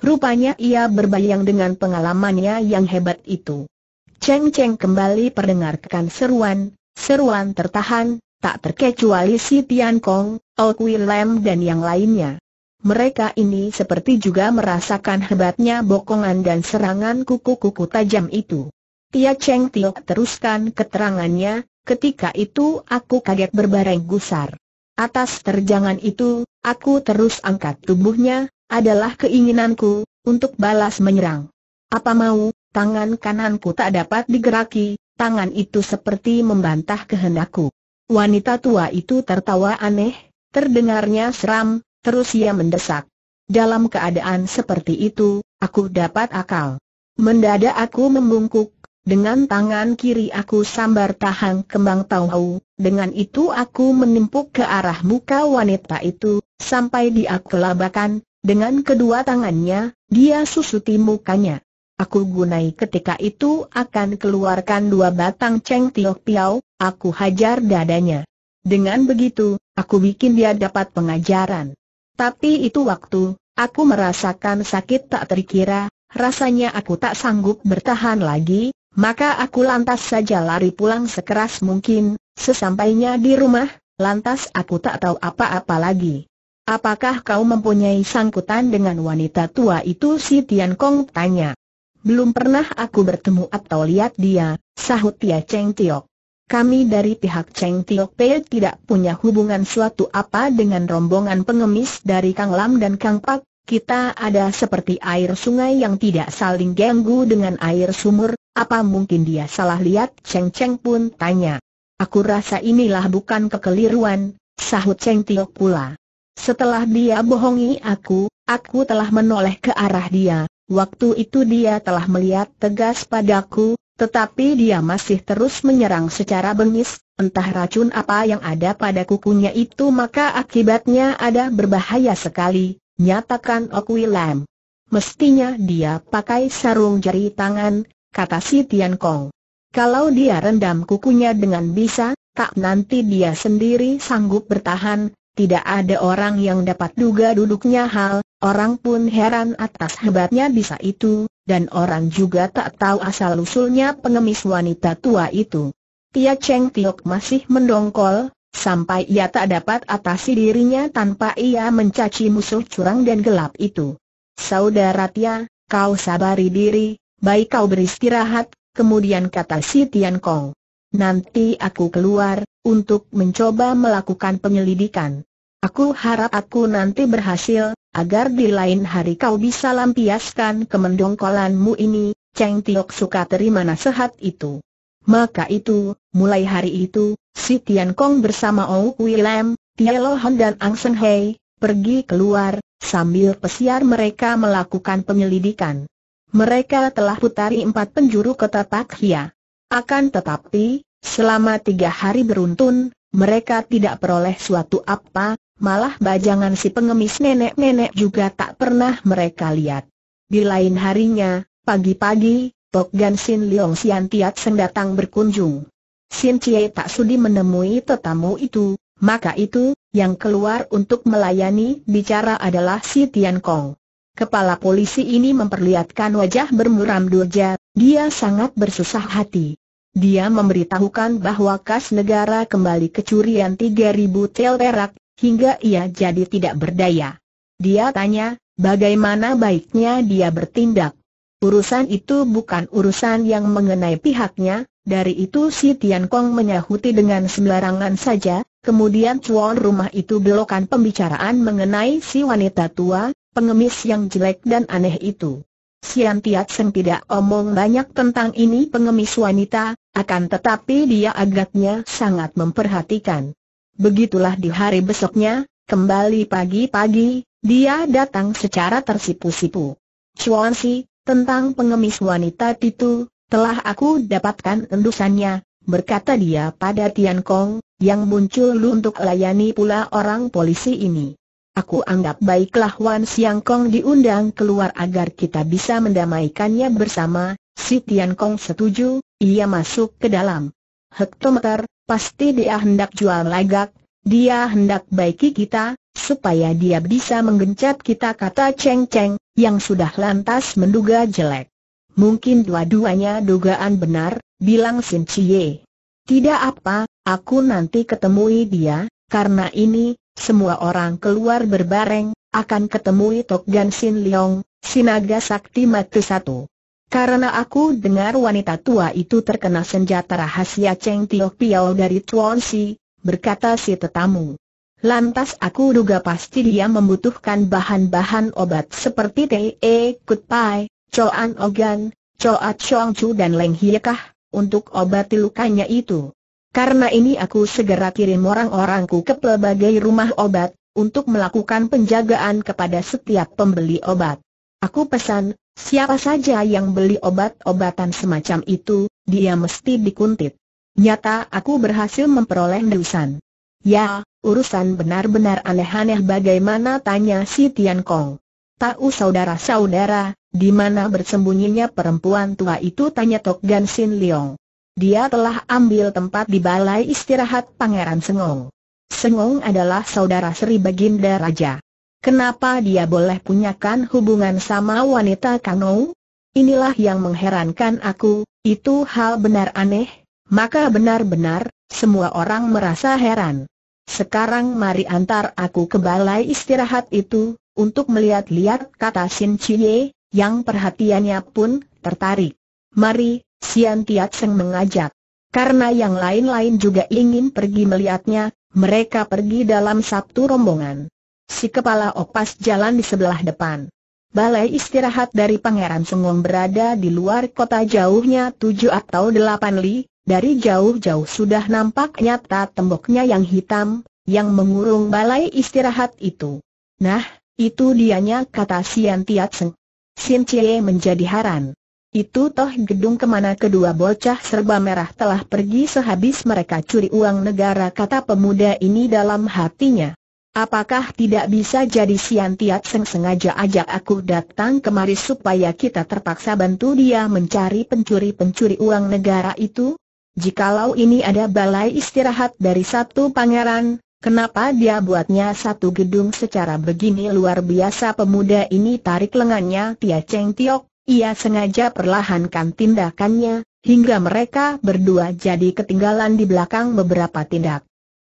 Rupanya ia berbayang dengan pengalamannya yang hebat itu. Cheng Cheng kembali perdengarkan seruan, seruan tertahan, tak terkecuali si Tian Kong, Old Kui Lam dan yang lainnya. Mereka ini seperti juga merasakan hebatnya bokongan dan serangan kuku-kuku tajam itu. Tia Cheng Tio teruskan keterangannya, ketika itu aku kaget berbareng gusar. Atas terjangan itu, aku terus angkat tubuhnya, adalah keinginanku, untuk balas menyerang. Apa mau, tangan kananku tak dapat digeraki, tangan itu seperti membantah kehendakku. Wanita tua itu tertawa aneh, terdengarnya seram, terus ia mendesak. Dalam keadaan seperti itu, aku dapat akal. Mendadak aku membungkuk, dengan tangan kiri aku sambar tahan kembang tauhau, dengan itu aku menimpuk ke arah muka wanita itu, sampai dia kelabakan, dengan kedua tangannya, dia susuti mukanya. Aku gunai ketika itu akan keluarkan dua batang ceng tiok piau, aku hajar dadanya. Dengan begitu, aku bikin dia dapat pengajaran. Tapi itu waktu, aku merasakan sakit tak terkira, rasanya aku tak sanggup bertahan lagi, maka aku lantas saja lari pulang sekeras mungkin, sesampainya di rumah, lantas aku tak tahu apa-apa lagi. Apakah kau mempunyai sangkutan dengan wanita tua itu si Tian Kong tanya. Belum pernah aku bertemu atau lihat dia, sahut Tia Cheng Tiok. Kami dari pihak Cheng Tiok Pei tidak punya hubungan suatu apa dengan rombongan pengemis dari Kang Lam dan Kang Pak, kita ada seperti air sungai yang tidak saling ganggu dengan air sumur, apa mungkin dia salah lihat? Cheng Cheng pun tanya. Aku rasa inilah bukan kekeliruan, sahut Cheng Tiok pula. Setelah dia bohongi aku, aku telah menoleh ke arah dia. Waktu itu dia telah melihat tegas padaku, tetapi dia masih terus menyerang secara bengis, entah racun apa yang ada pada kukunya itu maka akibatnya ada berbahaya sekali, nyatakan Okwilam. Mestinya dia pakai sarung jari tangan, kata si Tian Kong. Kalau dia rendam kukunya dengan bisa, tak nanti dia sendiri sanggup bertahan, tidak ada orang yang dapat duga duduknya hal, orang pun heran atas hebatnya bisa itu, dan orang juga tak tahu asal-usulnya pengemis wanita tua itu. Tia Cheng Tiok masih mendongkol, sampai ia tak dapat atasi dirinya tanpa ia mencaci musuh curang dan gelap itu. Saudara Tia, kau sabari diri, baik kau beristirahat, kemudian kata si Tian Kong. Nanti aku keluar, untuk mencoba melakukan penyelidikan. Aku harap aku nanti berhasil, agar di lain hari kau bisa lampiaskan kemendongkolanmu ini, Cheng Tiok suka terima nasihat itu. Maka itu, mulai hari itu, si Tian Kong bersama Ou Kui Lam, Tie Lo Hon dan Ang Seng Hei, pergi keluar, sambil pesiar mereka melakukan penyelidikan. Mereka telah putari empat penjuru kota Pak Hia. Akan tetapi, selama tiga hari beruntun, mereka tidak peroleh suatu apa, malah bajangan si pengemis nenek-nenek juga tak pernah mereka lihat. Di lain harinya, pagi-pagi, Tok Gan Sin Leong Sian Tiat Seng datang berkunjung. Sin Cie tak sudi menemui tetamu itu, maka itu, yang keluar untuk melayani bicara adalah si Tian Kong. Kepala polisi ini memperlihatkan wajah bermuram durja, dia sangat bersusah hati. Dia memberitahukan bahwa kas negara kembali kecurian 3000 tel perak, hingga ia jadi tidak berdaya. Dia tanya, bagaimana baiknya dia bertindak? Urusan itu bukan urusan yang mengenai pihaknya, dari itu si Tian Kong menyahuti dengan sembarangan saja, kemudian cuan rumah itu belokan pembicaraan mengenai si wanita tua, pengemis yang jelek dan aneh itu. Si Tiat Seng tidak omong banyak tentang ini pengemis wanita, akan tetapi dia agaknya sangat memperhatikan. Begitulah di hari besoknya, kembali pagi-pagi, dia datang secara tersipu-sipu. Chuan Si, tentang pengemis wanita itu, telah aku dapatkan endusannya, berkata dia pada Tian Kong, yang muncul lu untuk layani pula orang polisi ini. Aku anggap baiklah Wan Siang Kong diundang keluar agar kita bisa mendamaikannya bersama, si Tian Kong setuju, ia masuk ke dalam. Hektometer, Pasti dia hendak jual lagak, dia hendak baiki kita, supaya dia bisa menggencet kita kata Cheng Cheng, yang sudah lantas menduga jelek. Mungkin dua-duanya dugaan benar, bilang Sin Chie. Tidak apa, aku nanti ketemui dia, karena ini, semua orang keluar berbareng, akan ketemui Tok Gan Sin Leong, Sinaga Sakti Mati Satu. Karena aku dengar wanita tua itu terkena senjata rahasia Cheng Tio Piao dari Chuan Si, berkata si tetamu. Lantas aku duga pasti dia membutuhkan bahan-bahan obat seperti T.E. e kut pai, coan ogan, coat chong chu dan leng kah untuk obati lukanya itu. Karena ini aku segera kirim orang-orangku ke pelbagai rumah obat, untuk melakukan penjagaan kepada setiap pembeli obat. Aku pesan, Siapa saja yang beli obat-obatan semacam itu, dia mesti dikuntit. Nyata aku berhasil memperoleh nerusan. Ya, urusan benar-benar aneh-aneh bagaimana tanya si Tian Kong. Tahu saudara-saudara, di mana bersembunyinya perempuan tua itu tanya Tok Gan Sin Leong. Dia telah ambil tempat di balai istirahat Pangeran Sengong. Sengong adalah saudara Sri Baginda Raja. Kenapa dia boleh punyakan hubungan sama wanita kano? Inilah yang mengherankan aku, itu hal benar aneh, maka benar-benar, semua orang merasa heran. Sekarang mari antar aku ke balai istirahat itu, untuk melihat-lihat kata Sin Chie, yang perhatiannya pun tertarik. Mari, Sian Tiat Seng mengajak. Karena yang lain-lain juga ingin pergi melihatnya, mereka pergi dalam satu rombongan si kepala opas jalan di sebelah depan. Balai istirahat dari Pangeran Sungong berada di luar kota jauhnya tujuh atau delapan li, dari jauh-jauh sudah nampak nyata temboknya yang hitam, yang mengurung balai istirahat itu. Nah, itu dianya kata Sian Tiat Seng. Sin Cie menjadi haran. Itu toh gedung kemana kedua bocah serba merah telah pergi sehabis mereka curi uang negara kata pemuda ini dalam hatinya. Apakah tidak bisa jadi Sian Tiat Seng sengaja ajak aku datang kemari supaya kita terpaksa bantu dia mencari pencuri-pencuri uang negara itu? Jikalau ini ada balai istirahat dari satu pangeran, kenapa dia buatnya satu gedung secara begini luar biasa pemuda ini tarik lengannya Tia Cheng Tiok, ia sengaja perlahankan tindakannya, hingga mereka berdua jadi ketinggalan di belakang beberapa tindak.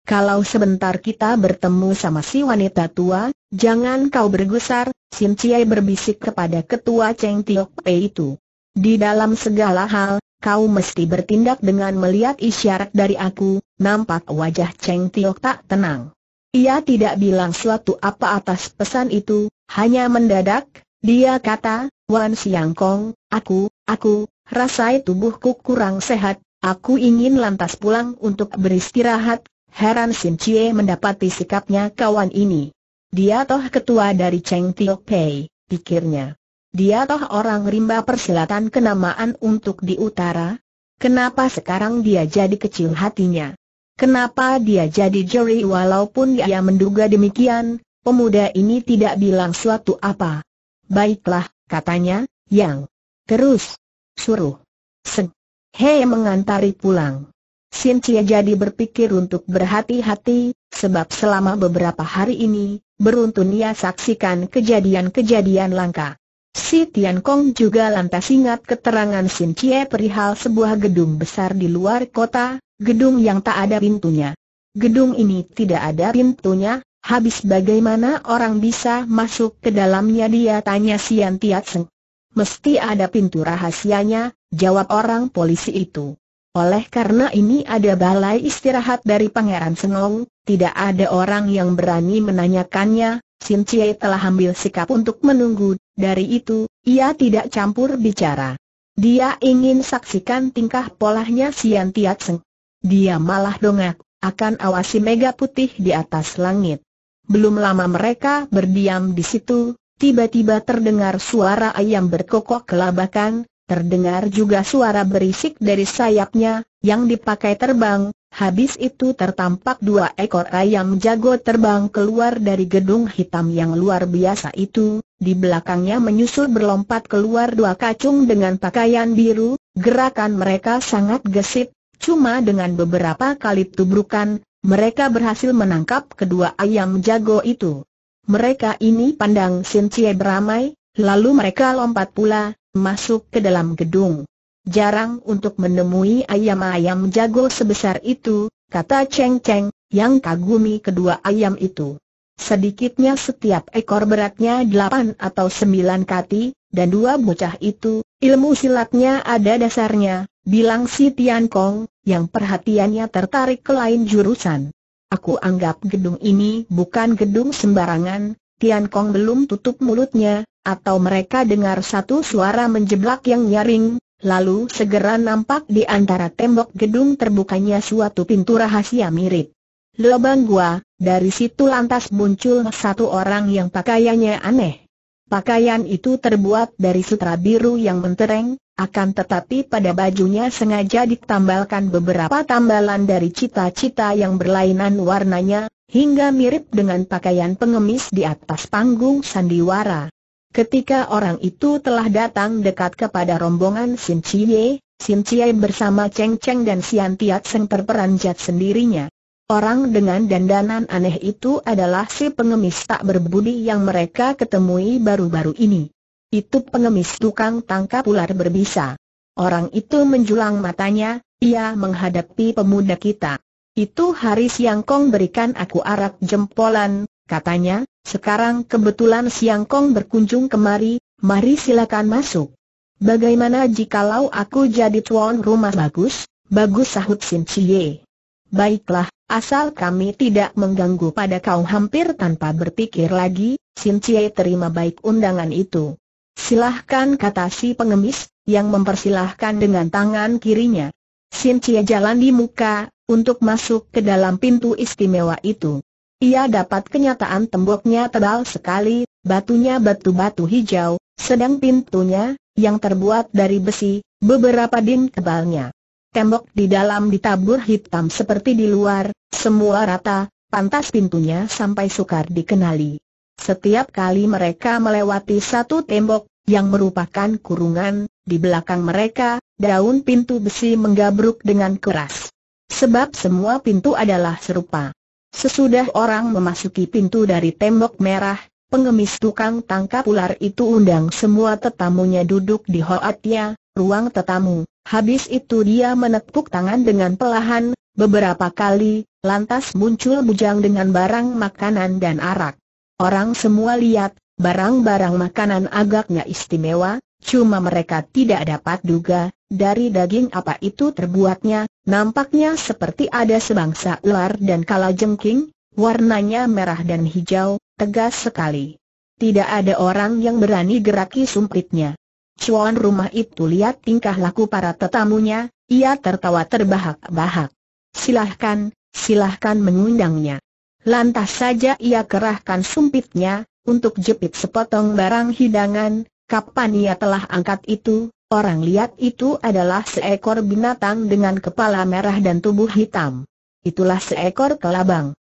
Kalau sebentar kita bertemu sama si wanita tua, jangan kau bergusar, Sim Ciai berbisik kepada ketua Cheng Tiok Pei itu. Di dalam segala hal, kau mesti bertindak dengan melihat isyarat dari aku, nampak wajah Cheng Tiok tak tenang. Ia tidak bilang suatu apa atas pesan itu, hanya mendadak, dia kata, Wan Siang Kong, aku, aku, rasai tubuhku kurang sehat, Aku ingin lantas pulang untuk beristirahat, Heran Sim Chie mendapati sikapnya kawan ini. Dia toh ketua dari Cheng Tio Pei, pikirnya. Dia toh orang rimba persilatan kenamaan untuk di utara. Kenapa sekarang dia jadi kecil hatinya? Kenapa dia jadi juri walaupun dia menduga demikian, pemuda ini tidak bilang suatu apa. Baiklah, katanya, yang. Terus. Suruh. Seng. Hei mengantari pulang. Sin Cie jadi berpikir untuk berhati-hati, sebab selama beberapa hari ini, beruntun ia saksikan kejadian-kejadian langka. Si Tian Kong juga lantas ingat keterangan Sin Cie perihal sebuah gedung besar di luar kota, gedung yang tak ada pintunya. Gedung ini tidak ada pintunya, habis bagaimana orang bisa masuk ke dalamnya dia tanya Sian Tiat Seng. Mesti ada pintu rahasianya, jawab orang polisi itu. Oleh karena ini ada balai istirahat dari Pangeran Senong, tidak ada orang yang berani menanyakannya, Sin Cie telah ambil sikap untuk menunggu, dari itu, ia tidak campur bicara. Dia ingin saksikan tingkah polahnya Sian Tiat Seng. Dia malah dongak, akan awasi mega putih di atas langit. Belum lama mereka berdiam di situ, tiba-tiba terdengar suara ayam berkokok kelabakan, Terdengar juga suara berisik dari sayapnya, yang dipakai terbang, habis itu tertampak dua ekor ayam jago terbang keluar dari gedung hitam yang luar biasa itu, di belakangnya menyusul berlompat keluar dua kacung dengan pakaian biru, gerakan mereka sangat gesit, cuma dengan beberapa kali tubrukan, mereka berhasil menangkap kedua ayam jago itu. Mereka ini pandang Sintia beramai, lalu mereka lompat pula, masuk ke dalam gedung. Jarang untuk menemui ayam-ayam jago sebesar itu, kata Cheng Cheng, yang kagumi kedua ayam itu. Sedikitnya setiap ekor beratnya delapan atau sembilan kati, dan dua bocah itu, ilmu silatnya ada dasarnya, bilang si Tian Kong, yang perhatiannya tertarik ke lain jurusan. Aku anggap gedung ini bukan gedung sembarangan, Tian Kong belum tutup mulutnya, atau mereka dengar satu suara menjeblak yang nyaring, lalu segera nampak di antara tembok gedung terbukanya suatu pintu rahasia mirip. Lubang gua, dari situ lantas muncul satu orang yang pakaiannya aneh. Pakaian itu terbuat dari sutra biru yang mentereng, akan tetapi pada bajunya sengaja ditambalkan beberapa tambalan dari cita-cita yang berlainan warnanya, hingga mirip dengan pakaian pengemis di atas panggung sandiwara. Ketika orang itu telah datang dekat kepada rombongan Sim Chie, Sim Chie bersama Cheng Cheng dan Sian Tiat Seng terperanjat sendirinya. Orang dengan dandanan aneh itu adalah si pengemis tak berbudi yang mereka ketemui baru-baru ini. Itu pengemis tukang tangkap ular berbisa. Orang itu menjulang matanya, ia menghadapi pemuda kita. Itu hari Siang Kong berikan aku arak jempolan, katanya, sekarang kebetulan Siang Kong berkunjung kemari, mari silakan masuk. Bagaimana jikalau aku jadi tuan rumah bagus? Bagus sahut Sin Chie. Baiklah, asal kami tidak mengganggu pada kau hampir tanpa berpikir lagi, Sin Chie terima baik undangan itu. Silahkan kata si pengemis, yang mempersilahkan dengan tangan kirinya. Sin Cie jalan di muka, untuk masuk ke dalam pintu istimewa itu. Ia dapat kenyataan temboknya tebal sekali, batunya batu-batu hijau, sedang pintunya, yang terbuat dari besi, beberapa din tebalnya. Tembok di dalam ditabur hitam seperti di luar, semua rata, pantas pintunya sampai sukar dikenali. Setiap kali mereka melewati satu tembok, yang merupakan kurungan, di belakang mereka, daun pintu besi menggabruk dengan keras. Sebab semua pintu adalah serupa. Sesudah orang memasuki pintu dari tembok merah, pengemis tukang tangkap ular itu undang semua tetamunya duduk di hoatnya, ruang tetamu. Habis itu dia menepuk tangan dengan pelahan, beberapa kali, lantas muncul bujang dengan barang makanan dan arak. Orang semua lihat, Barang-barang makanan agaknya istimewa, cuma mereka tidak dapat duga, dari daging apa itu terbuatnya, nampaknya seperti ada sebangsa ular dan kalajengking, warnanya merah dan hijau, tegas sekali. Tidak ada orang yang berani geraki sumpitnya. Cuan rumah itu lihat tingkah laku para tetamunya, ia tertawa terbahak-bahak. Silahkan, silahkan mengundangnya. Lantas saja ia kerahkan sumpitnya, untuk jepit sepotong barang hidangan, kapan ia telah angkat itu, orang lihat itu adalah seekor binatang dengan kepala merah dan tubuh hitam. Itulah seekor kelabang.